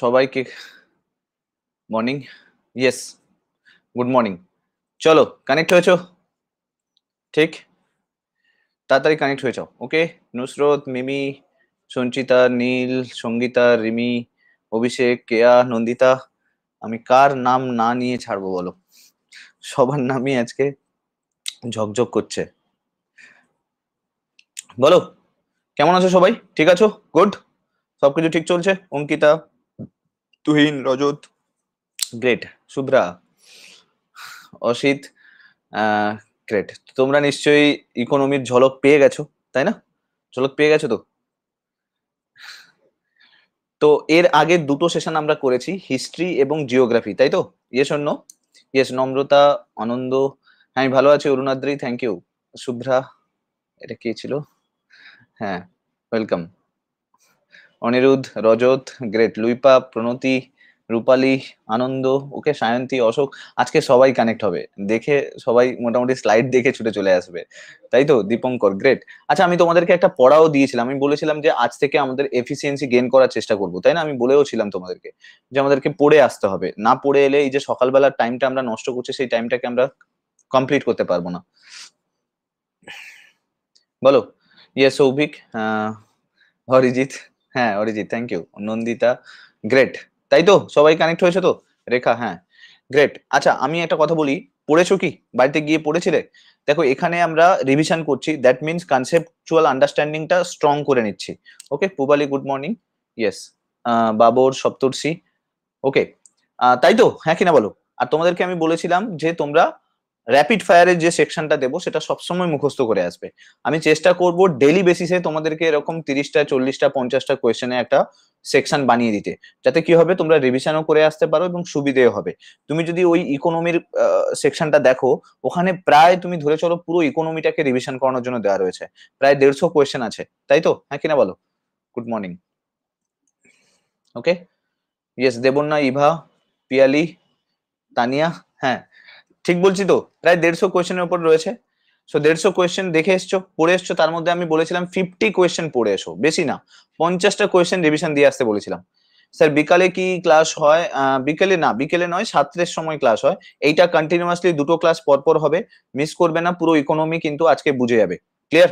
সবাইকে morning yes good morning চলো connect হয়েছো ঠিক তাড়াতাড়ি কানেক্ট হয়ে যাও ওকে নুসরত মিমি সঞ্চিতা নীল সঙ্গীতা রিমি অভিষেক কেয়া নন্দিতা আমি কার নাম না নিয়ে ছাড়বো বলো সবার নামই আজকে ঝকঝক করছে বলো কেমন আছো সবাই ঠিক আছো গুড সবকিছু ঠিক চলছে অঙ্কিতা তুহিন রজত গ্রেট শুভ্রা অসিত গ্রেট তোমরা নিশ্চয়ই ইকোনমির ঝলক পেয়ে গেছো তাই না ঝলক পেয়ে গেছো তো তো এর আগে দুটো সেশন আমরা করেছি হিস্ট্রি এবং জিওগ্রাফি তাই তো ইয়েস অন্য ইয়েস নম্রতা আনন্দ হ্যাঁ আমি ভালো আছি অরুণাদ্রি থ্যাংক ইউ শুভ্রা এটা কে ছিল হ্যাঁ welcome Aniruddha Rajat great Luipa Pranati Rupali Anand okay Sayanti Ashok আজকে সবাই কানেক্ট হবে দেখে সবাই মোটামুটি স্লাইড দেখে ছুটে চলে আসবে তাই তো দীপঙ্কর গ্রেট আচ্ছা আমি তোমাদেরকে একটা পড়াও দিয়েছিলাম আমি বলেছিলাম যে আজ থেকে আমাদের এফিসিয়েন্সি গেন করার চেষ্টা করব তাই না আমি বলেও ছিলাম তোমাদেরকে যে আমাদেরকে পড়ে আসতে হবে না পড়ে এলে এই যে সকালবেলার টাইমটা আমরা নষ্ট করছি সেই টাইমটাকে আমরা কমপ্লিট করতে পারবো না বলো ইয়ে সৌভিক অরিজিৎ হ্যাঁ Arijit thank you Nandita great তাই তো সবাই কানেক্ট হয়েছে তো রেখা হ্যাঁ গ্রেট আচ্ছা আমি একটা কথা বলি পড়েছো কি বাড়িতে গিয়ে পড়েছিলে দেখো এখানে আমরা রিভিশন করছি দ্যাট মিনস কনসেপচুয়াল আন্ডারস্ট্যান্ডিংটা স্ট্রং করে নিচ্ছি okay Pubali good morning yes Babar Saptarshi okay তাই তো হ্যাঁ কিনা বলো আর তোমাদেরকে আমি বলেছিলাম যে তোমরা র্যাপিড ফায়ারের যে সেকশনটা দেবো সেটা সবসময় মুখস্থ করে আসবে আমি চেষ্টা করব ডেলি বেসিসে তোমাদেরকে এরকম তিরিশটা চল্লিশটা পঞ্চাশটা কোয়েশ্চেনে একটা সেকশন বানিয়ে দিতে যাতে কি হবে তোমরা রিভিশনও করে আসতে পারো এবং সুবিধেও হবে তুমি যদি ওই ইকোনমির সেকশনটা দেখো ওখানে প্রায় তুমি ধরে চলো পুরো ইকোনমিটাকে রিভিশন করানোর জন্য দেওয়া রয়েছে প্রায় দেড়শো কোয়েশ্চেন আছে তাই তো হ্যাঁ কিনা বলো good morning okay yes Debanna Eva Piyali Tania হ্যাঁ ঠিক বলছি তো প্রায় দেড়শো কোয়েশ্চেনের উপর রয়েছে সো দেড়শো কোয়েশ্চেন দেখে এসছো পড়ে এসছো তার মধ্যে আমি বলেছিলাম ফিফটি কোয়েশ্চেন পড়ে এসো বেশি না পঞ্চাশটা কোয়েশ্চেন রিভিশন দিয়ে আসতে বলেছিলাম স্যার বিকালে কি ক্লাস হয় বিকেলে না বিকেলে নয় সাতটার সময় ক্লাস হয় এইটা কন্টিনিউয়াসলি দুটো ক্লাস পরপর হবে মিস করবে না পুরো ইকোনমি কিন্তু আজকে বুঝে যাবে ক্লিয়ার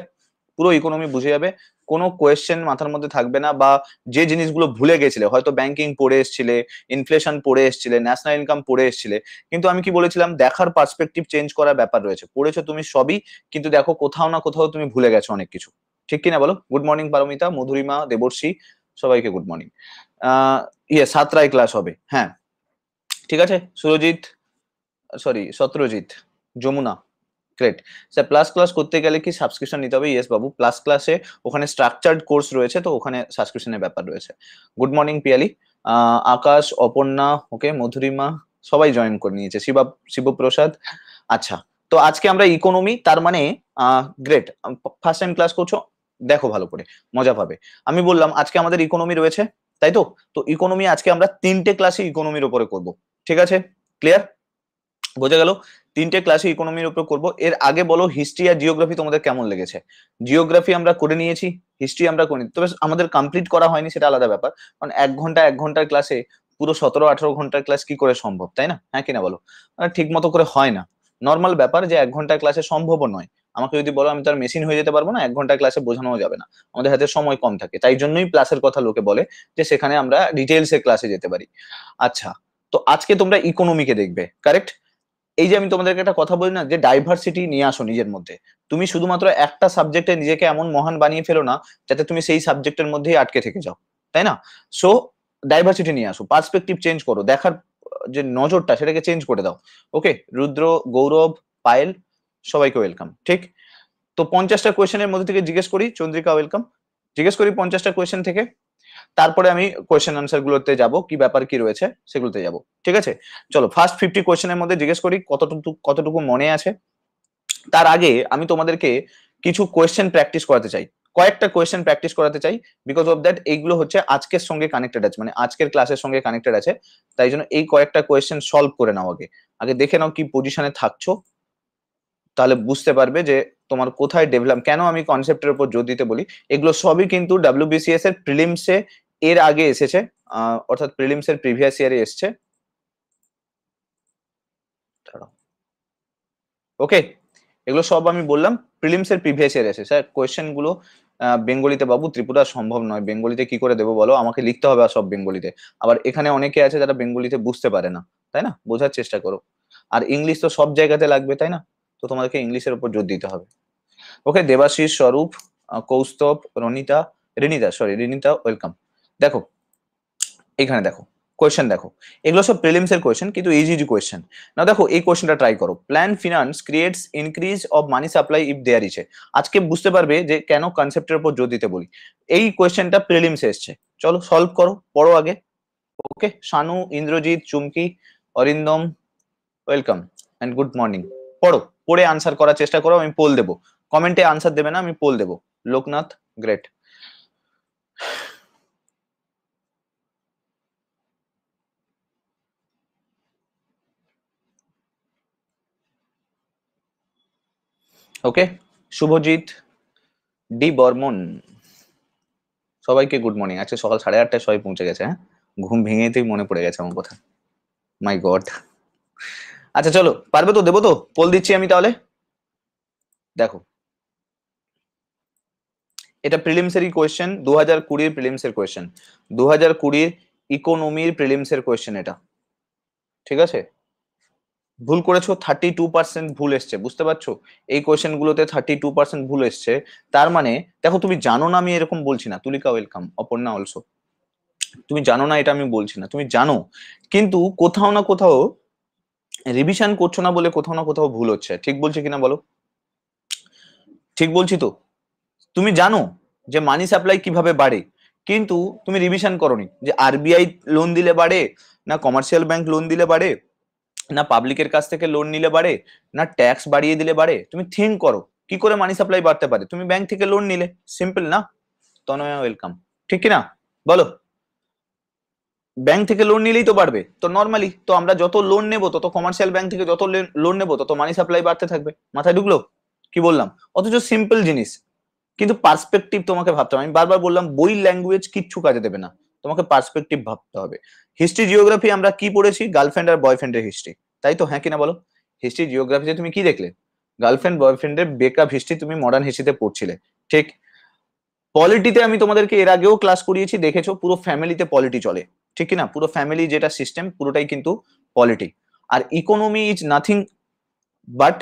পুরো ইকোনমি বুঝে যাবে কোনো কোয়েশ্চেন মাথার মধ্যে থাকবে না বা যে জিনিসগুলো ভুলে গেছিলে হয়তো ব্যাংকিং পড়ে এসছিলে ইনফ্লেশন পড়ে এসছিলে ন্যাশনাল ইনকাম পড়ে এসছিলে কিন্তু আমি কি বলেছিলাম দেখার পার্সপেক্টিভ চেঞ্জ করার ব্যাপার রয়েছে পড়েছো তুমি সবই কিন্তু দেখো কোথাও না কোথাও তুমি ভুলে গেছো অনেক কিছু ঠিক কিনা বলো গুড মর্নিং পারমিতা মধুরিমা দেবর্ষী সবাইকে গুড মর্নিং ইয়ে সাতটায় ক্লাস হবে হ্যাঁ ঠিক আছে Surajit sorry Satyajit Jamuna great sir plus class করতে গেলে কি সাবস্ক্রিপশন নিতে হবে ইয়েস বাবু প্লাস ক্লাসে ওখানে স্ট্রাকচার্ড কোর্স রয়েছে তো ওখানে সাবস্ক্রিপশনের ব্যাপার রয়েছে good morning Piyali Akash Aparna okay Madhurima সবাই জয়েন করে নিয়েছে শিবা শিবপ্রসাদ আচ্ছা তো আজকে আমরা ইকোনমি তার মানে গ্রেট ফার্স্ট টাইম ক্লাস করছো দেখো ভালো করে মজা পাবে আমি বললাম আজকে আমাদের ইকোনমি রয়েছে তাই তো তো ইকোনমি আজকে আমরা তিনটে ক্লাসে ইকোনমির উপরে করব ঠিক আছে ক্লিয়ার বোঝা গেল তিনটে ক্লাসে ইকোনমির উপর করব এর আগে বলো হিস্ট্রি আর জিওগ্রাফি তোমাদের কেমন লেগেছে জিওগ্রাফি আমরা করে নিয়েছি হিস্ট্রি আমরা করে তবে আমাদের কমপ্লিট করা হয়নি সেটা আলাদা ব্যাপার কারণ এক ঘন্টা এক ঘন্টার ক্লাসে পুরো সতেরো আঠারো ঘন্টার ক্লাস কি করে সম্ভব তাই না হ্যাঁ কিনা বলো মানে ঠিক মতো করে হয় না নর্মাল ব্যাপার যে এক ঘন্টার ক্লাসে সম্ভব নয় আমাকে যদি বলো আমি তার মেশিন হয়ে যেতে পারবো না এক ঘন্টা ক্লাসে বোঝানো যাবে না আমাদের হাতে সময় কম থাকে তাই জন্যই ক্লাসের কথা লোকে বলে যে সেখানে আমরা এর ক্লাসে যেতে পারি আচ্ছা তো আজকে তোমরা ইকোনমিকে দেখবে কারেক্ট এই যে আমি তোমাদেরকে একটা কথা বলি না যে ডাইভার্সিটি নিয়ে আসো নিজের মধ্যে তুমি শুধুমাত্র একটা সাবজেক্টে নিজেকে এমন মহান বানিয়ে ফেলো না যাতে তুমি সেই সাবজেক্টের মধ্যেই আটকে থেকে যাও তাই না সো ডাইভার্সিটি নিয়ে আসো পার্সপেক্টিভ চেঞ্জ করো দেখার যে নজরটা সেটাকে চেঞ্জ করে দাও ওকে রুদ্র গৌরব পায়েল সবাইকে ওয়েলকাম ঠিক তো পঞ্চাশটা কোয়েশ্চেনের মধ্যে থেকে জিজ্ঞেস করি চন্দ্রিকা ওয়েলকাম জিজ্ঞেস করি পঞ্চাশটা কোয়েশ্চেন থেকে তারপরে আমি কোয়েশ্চেন আনসার গুলোতে যাবো কি ব্যাপার কি রয়েছে সেগুলোতে যাব ঠিক আছে চলো ফার্স্ট ফিফটি কোয়েশ্চেনের মধ্যে জিজ্ঞেস করি কতটুকু কতটুকু মনে আছে তার আগে আমি তোমাদেরকে কিছু কোয়েশ্চেন প্র্যাকটিস করাতে চাই কয়েকটা কোয়েশ্চেন প্র্যাকটিস করাতে চাই বিকজ অফ দ্যাট এইগুলো হচ্ছে আজকের সঙ্গে কানেক্টেড আছে মানে আজকের ক্লাসের সঙ্গে কানেক্টেড আছে তাই জন্য এই কয়েকটা কোয়েশ্চেন সলভ করে নাও আগে আগে দেখে নাও কি পজিশনে থাকছো তাহলে বুঝতে পারবে যে তোমার কোথায় ডেভেলপ কেন আমি কনসেপ্টের উপর জোর দিতে বলি এগুলো সবই কিন্তু ডাব্লিউবিসিএস এর প্রিলিমসে এর আগে এসেছে অর্থাৎ প্রিলিমস এর প্রিভিয়াস ইয়ারে এসছে ওকে এগুলো সব আমি বললাম প্রিলিমস এর প্রিভিয়াস ইয়ারে এসে স্যার কোয়েশ্চেন গুলো বেঙ্গলিতে বাবু ত্রিপুরা সম্ভব নয় বেঙ্গলিতে কি করে দেবো বলো আমাকে লিখতে হবে সব বেঙ্গলিতে আবার এখানে অনেকে আছে যারা বেঙ্গলিতে বুঝতে পারে না তাই না বোঝার চেষ্টা করো আর ইংলিশ তো সব জায়গাতে লাগবে তাই না তো তোমাদেরকে ইংলিশের উপর জোর দিতে হবে okay Debashis Swarup Koustav Ranita Rinita sorry Rinita welcome দেখো এখানে দেখো কোয়েশ্চেন দেখো এগুলো সব প্রিলিমস এর কোয়েশন কিন্তু ইজি ইজি কোয়েশ্চেন না দেখো এই কোয়েশ্চেনটা ট্রাই করো plan finance creates increase of money supply if there ইছে আজকে বুঝতে পারবে যে কেন কনসেপ্টের উপর জোর দিতে বলি এই কোয়েশ্চেনটা প্রিলিমস এসছে চলো সলভ করো পড়ো আগে okay Shanu Indrajit Chumki Arindam welcome and good morning পড়ো পড়ে আনসার করার চেষ্টা করো আমি পোল দেবো কমেন্টে আনসার দেবে না আমি পোল দেবো Loknath great okay Shubhajit D Barman সবাইকে গুড মর্নিং আজকে সকাল সাড়ে আটটায় সবাই পৌঁছে গেছে হ্যাঁ ঘুম ভেঙেতেই মনে পড়ে গেছে আমার কথা মাই গড আচ্ছা চলো পারবে তো দেবো তো পোল দিচ্ছি আমি তাহলে দেখো এটা প্রিলিমসেরই কোয়েশ্চেন দু হাজার কুড়ির প্রিলিমসের কোয়েশ্চেন দু হাজার কুড়ির ইকোনমির প্রিলিমসের কোয়েশ্চেন এটা ঠিক আছে ভুল করেছো থার্টি টু পার্সেন্ট ভুল এসছে বুঝতে পারছো এই কোয়েশ্চেন গুলোতে থার্টি টু পার্সেন্ট ভুল এসছে তার মানে দেখো তুমি জানো না আমি এরকম বলছি না তুলিকা ওয়েলকাম অপর্ণা অলসো তুমি জানো না এটা আমি বলছি না তুমি জানো কিন্তু কোথাও না কোথাও রিভিশন করছো না বলে কোথাও না কোথাও ভুল হচ্ছে ঠিক বলছি কিনা বলো ঠিক বলছি তো তুমি জানো যে মানি সাপ্লাই কিভাবে বাড়ে কিন্তু তুমি রিভিশন করনি যে আরবিআই লোন দিলে বাড়ে না কমার্শিয়াল ব্যাংক লোন দিলে বাড়ে না পাবলিকের কাছ থেকে লোন নিলে বাড়ে না ট্যাক্স বাড়িয়ে দিলে বাড়ে তুমি থিঙ্ক করো কি করে মানি সাপ্লাই বাড়তে পারে তুমি ব্যাংক থেকে লোন নিলে সিম্পল না তনয়া ওয়েলকাম ঠিক কি না বলো ব্যাংক থেকে লোন নিলেই তো বাড়বে তো নর্মালি তো আমরা যত লোন নেব তত কমার্শিয়াল ব্যাংক থেকে যত লোন নেব তত মানি সাপ্লাই বাড়তে থাকবে মাথায় ঢুকলো কি বললাম অথচ সিম্পল জিনিস কিন্তু পার্সপেক্টিভ তোমাকে ভাবতে হবে আমি বারবার বললাম বই ল্যাঙ্গুয়েজ কিচ্ছু কাজে দেবে না তোমাকে পার্সপেক্টিভ ভাবতে হবে হিস্ট্রি জিওগ্রাফি আমরা কি পড়েছি গার্লফ্রেন্ড আর বয়ফ্রেন্ডের হিস্ট্রি তাই তো হ্যাঁ কিনা বলো হিস্ট্রি জিওগ্রাফিতে তুমি কি দেখলে গার্লফ্রেন্ড বয়ফ্রেন্ডের বেকআপ হিস্ট্রি তুমি মডার্ন হিস্ট্রিতে পড়ছিলে ঠিক পলিটিতে আমি তোমাদেরকে এর আগেও ক্লাস করিয়েছি দেখেছো পুরো ফ্যামিলিতে পলিটি চলে ঠিক না পুরো ফ্যামিলি যেটা সিস্টেম পুরোটাই কিন্তু পলিটি আর ইকোনমি ইজ নাথিং বাট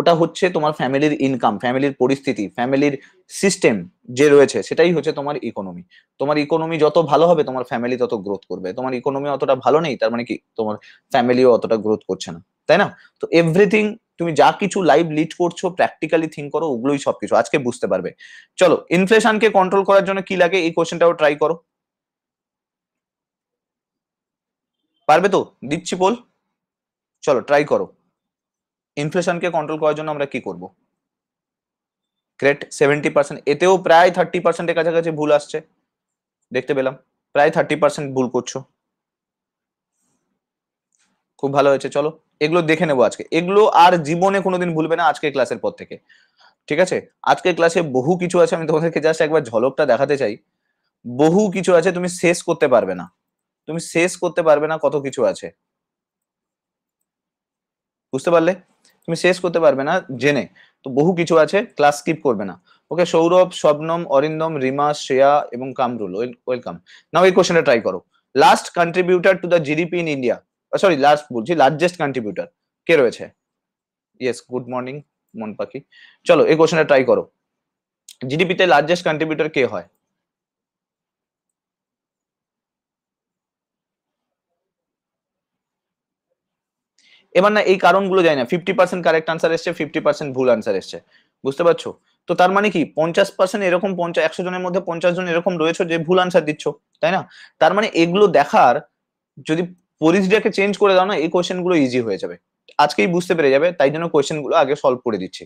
ওটা হচ্ছে তোমার ফ্যামিলির ইনকাম ফ্যামিলির পরিস্থিতি ফ্যামিলির সিস্টেম যে রয়েছে সেটাই হচ্ছে তোমার ইকোনমি তোমার ইকোনমি যত ভালো হবে তোমার ফ্যামিলি তত গ্রোথ করবে তোমার ইকোনমি অতটা ভালো নেই তার মানে কি তোমার ফ্যামিলিও অতটা গ্রোথ করছে না তাই না তো এভরিথিং তুমি যা কিছু লাইভ লিড করছো প্র্যাকটিক্যালি থিঙ্ক করো ওগুলোই সবকিছু আজকে বুঝতে পারবে চলো ইনফ্লেশনকে কন্ট্রোল করার জন্য কি লাগে এই কোয়েশ্চেনটাও ট্রাই করো পারবে তো দিচ্ছি বল চলো ট্রাই করো ইনফ্লেশনকে কন্ট্রোল করার জন্য আমরা কি করব ক্রেট সেভেন্টি পার্সেন্ট এতেও প্রায় থার্টি পার্সেন্টের কাছাকাছি ভুল আসছে দেখতে পেলাম প্রায় থার্টি পার্সেন্ট ভুল করছো খুব ভালো হয়েছে চলো এগুলো দেখে নেবো আজকে এগুলো আর জীবনে কোনোদিন ভুলবে না আজকে ক্লাসের পর থেকে ঠিক আছে আজকে ক্লাসে বহু কিছু আছে আমি তোমাদেরকে জাস্ট একবার ঝলকটা দেখাতে চাই বহু কিছু আছে তুমি শেষ করতে পারবে না তুমি শেষ করতে পারবে না কত কিছু আছে বুঝতে পারলে তুমি শেষ করতে পারবে না জেনে তো বহু কিছু আছে ক্লাস স্কিপ করবে না ওকে সৌরভ স্বপ্নম অরিন্দম রিমা শ্রেয়া এবং কামরুল ওয়েলকাম নাও এই কোশ্চেনটা ট্রাই করো last contributor to the GDP in India sorry last বলছি লার্জেস্ট কন্ট্রিবিউটার কে রয়েছে ইয়েস গুড মর্নিং মন পাখি চলো এই কোশ্চেনটা ট্রাই করো জিডিপিতে লার্জেস্ট কন্ট্রিবিউটার কে হয় এবার না এই কারণগুলো যায় না ফিফটি পার্সেন্ট কারেক্ট আনসার এসছে ফিফটি পার্সেন্ট ভুল আনসার এসছে বুঝতে পারছো তো তার মানে কি পঞ্চাশ পার্সেন্ট এরকম পঞ্চাশ একশো জনের মধ্যে পঞ্চাশ জন এরকম রয়েছে যে ভুল আনসার দিচ্ছ তাই না তার মানে এগুলো দেখার যদি পরিধিটাকে চেঞ্জ করে দাও না এই কোয়েশ্চেনগুলো ইজি হয়ে যাবে আজকেই বুঝতে পেরে যাবে তাই জন্য কোয়েশ্চেনগুলো আগে সলভ করে দিচ্ছি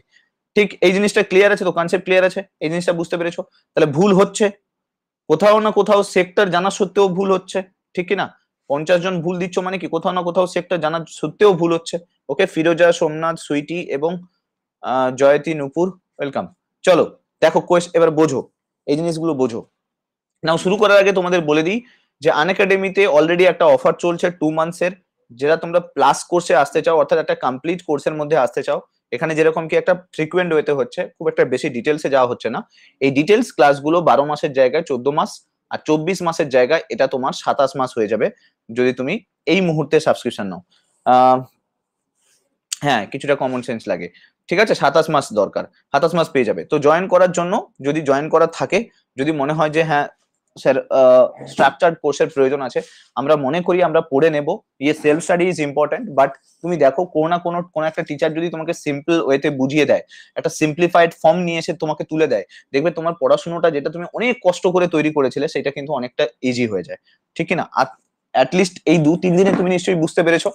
ঠিক এই জিনিসটা ক্লিয়ার আছে তো কনসেপ্ট ক্লিয়ার আছে এই জিনিসটা বুঝতে পেরেছো তাহলে ভুল হচ্ছে কোথাও না কোথাও সেক্টর জানা সত্ত্বেও ভুল হচ্ছে ঠিক কি না পঞ্চাশ জন ভুল দিচ্ছ মানে কি কোথাও না কোথাও একটা জানার সত্যিও ভুল হচ্ছে ওকে ফিরোজা সোমনাথ সুইটি এবং জয়তী নুপুর ওয়েলকাম চলো দেখো কোয়েশ এবার বোঝো এই জিনিসগুলো বোঝো নাও শুরু করার আগে তোমাদের বলে দিই যে আনএকাডেমিতে অলরেডি একটা অফার চলছে টু মান্থসের যেটা তোমরা প্লাস কোর্সে আসতে চাও অর্থাৎ একটা কমপ্লিট কোর্সের মধ্যে আসতে চাও এখানে যেরকম কি একটা ফ্রিকুয়েন্ট ওয়েতে হচ্ছে খুব একটা বেশি ডিটেলসে যাওয়া হচ্ছে না এই ডিটেলস ক্লাসগুলো বারো মাসের জায়গায় চোদ্দ মাস আর চব্বিশ মাসের জায়গায় এটা তোমার সাতাশ মাস হয়ে যাবে যদি তুমি এই মুহূর্তে সাবস্ক্রিপশন নাও হ্যাঁ কিছুটা কমন সেন্স লাগে ঠিক আছে সাতাশ মাস দরকার সাতাশ মাস পেয়ে যাবে তো জয়েন করার জন্য যদি জয়েন করার থাকে যদি মনে হয় যে হ্যাঁ স্যার স্ট্রাকচার্ড কোর্সের প্রয়োজন আছে আমরা মনে করি আমরা পড়ে নেব ইয়ে self study is important but তুমি দেখো কোনো না কোনো কোনো একটা টিচার যদি তোমাকে সিম্পল ওয়েতে বুঝিয়ে দেয় একটা সিম্পলিফাইড ফর্ম নিয়ে এসে তোমাকে তুলে দেয় দেখবে তোমার পড়াশোনাটা যেটা তুমি অনেক কষ্ট করে তৈরি করেছিলে সেটা কিন্তু অনেকটা ইজি হয়ে যায় ঠিক না অ্যাটলিস্ট এই দু তিন দিনে তুমি নিশ্চয়ই বুঝতে পেরেছো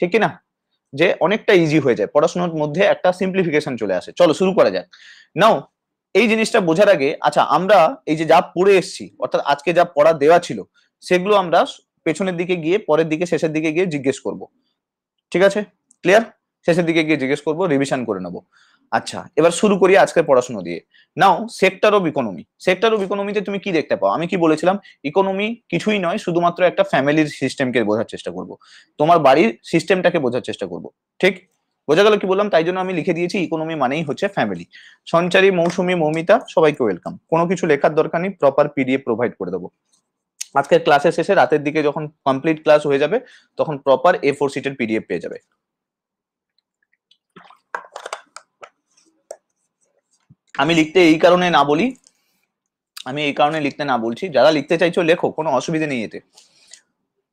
ঠিক না যে অনেকটা ইজি হয়ে যায় পড়াশোনার মধ্যে একটা সিম্পলিফিকেশন চলে আসে চলো শুরু করা যাক নাও এই জিনিসটা বোঝার আগে আচ্ছা আমরা এই যে যা পড়ে এসছি অর্থাৎ আজকে যা পড়া দেওয়া ছিল সেগুলো আমরা পেছনের দিকে গিয়ে পরের দিকে শেষের দিকে গিয়ে জিজ্ঞেস করব ঠিক আছে ক্লিয়ার শেষের দিকে গিয়ে জিজ্ঞেস করব রিভিশন করে নেব আচ্ছা এবার শুরু করি আজকের পড়াশোনা দিয়ে নাও sector of economy sector of ইকোনমিতে তুমি কি দেখতে পাও আমি কি বলেছিলাম ইকোনমি কিছুই নয় শুধুমাত্র একটা ফ্যামিলির সিস্টেমকে বোঝার চেষ্টা করব তোমার বাড়ির সিস্টেমটাকে বোঝার চেষ্টা করব ঠিক বোঝা গেল কি বললাম তাই জন্য আমি লিখে দিয়েছি ইকোনমি মানেই হচ্ছে ফ্যামিলি সঞ্চারী মৌসুমী মৌমিতা সবাইকে ওয়েলকাম কোনো কিছু লেখার দরকার নেই প্রপার পিডিএফ প্রোভাইড করে দেবো আজকের ক্লাসের শেষে রাতের দিকে যখন কমপ্লিট ক্লাস হয়ে যাবে তখন প্রপার এ ফোর সিটের পিডিএফ পেয়ে যাবে আমি লিখতে এই কারণে না বলি আমি এই কারণে লিখতে না বলছি যারা লিখতে চাইছো লেখো কোনো অসুবিধে নেই এতে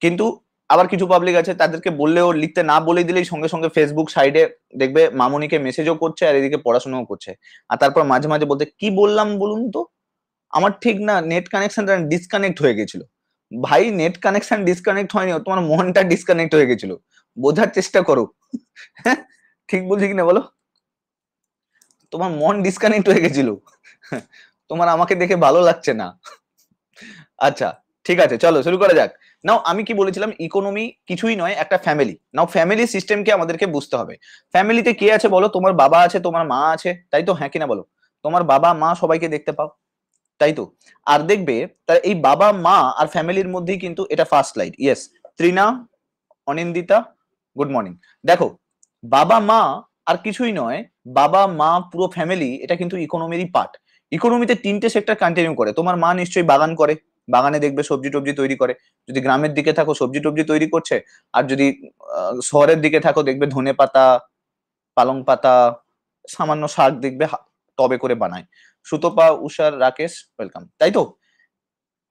কিন্তু আবার কিছু পাবলিক আছে তাদেরকে বললেও লিখতে না বলে দিলেই সঙ্গে সঙ্গে ফেসবুক সাইডে দেখবে মামনিকে মেসেজও করছে আর এদিকে পড়াশোনাও করছে আর তারপর মাঝে মাঝে বলতে কি বললাম বলুন তো আমার ঠিক না নেট কানেকশনটা ডিসকানেক্ট হয়ে গেছিল ভাই নেট কানেকশন ডিসকানেক্ট হয়নি তোমার মনটা ডিসকানেক্ট হয়ে গেছিল বোঝার চেষ্টা করো হ্যাঁ? ঠিক বলছি কিনা বলো তোমার মন ডিসকানেক্ট হয়ে গেছিল তোমার আমাকে দেখে ভালো লাগছে না আচ্ছা ঠিক আছে চলো শুরু করা যাক নাও আমি কি বলেছিলাম ইকোনমি কিছুই নয় একটা ফ্যামিলি নাও ফ্যামিলি সিস্টেমকে আমাদেরকে বুঝতে হবে ফ্যামিলিতে কে আছে বলো তোমার বাবা আছে তোমার মা আছে তাই তো হ্যাঁ কিনা বলো তোমার বাবা মা সবাইকে দেখতে পাও তাই তো আর দেখবে তার এই বাবা মা আর ফ্যামিলির মধ্যেই কিন্তু এটা first light yes Trina Anindita good morning দেখো বাবা মা আর কিছুই নয় বাবা মা পুরো ফ্যামিলি এটা কিন্তু ইকোনমিরই পার্ট ইকোনমিতে তিনটে সেক্টর কন্টিনিউ করে তোমার মা নিশ্চয়ই বাগান করে বাগানে দেখবে সবজি টবজি তৈরি করে যদি গ্রামের দিকে থাকো সবজি টবজি তৈরি করছে আর যদি শহরের দিকে থাকো দেখবে ধনে পাতা পালং পাতা সামান্য শাক দেখবে টবে করে বানায় সুতপা উষার রাকেশ ওয়েলকাম তাই তো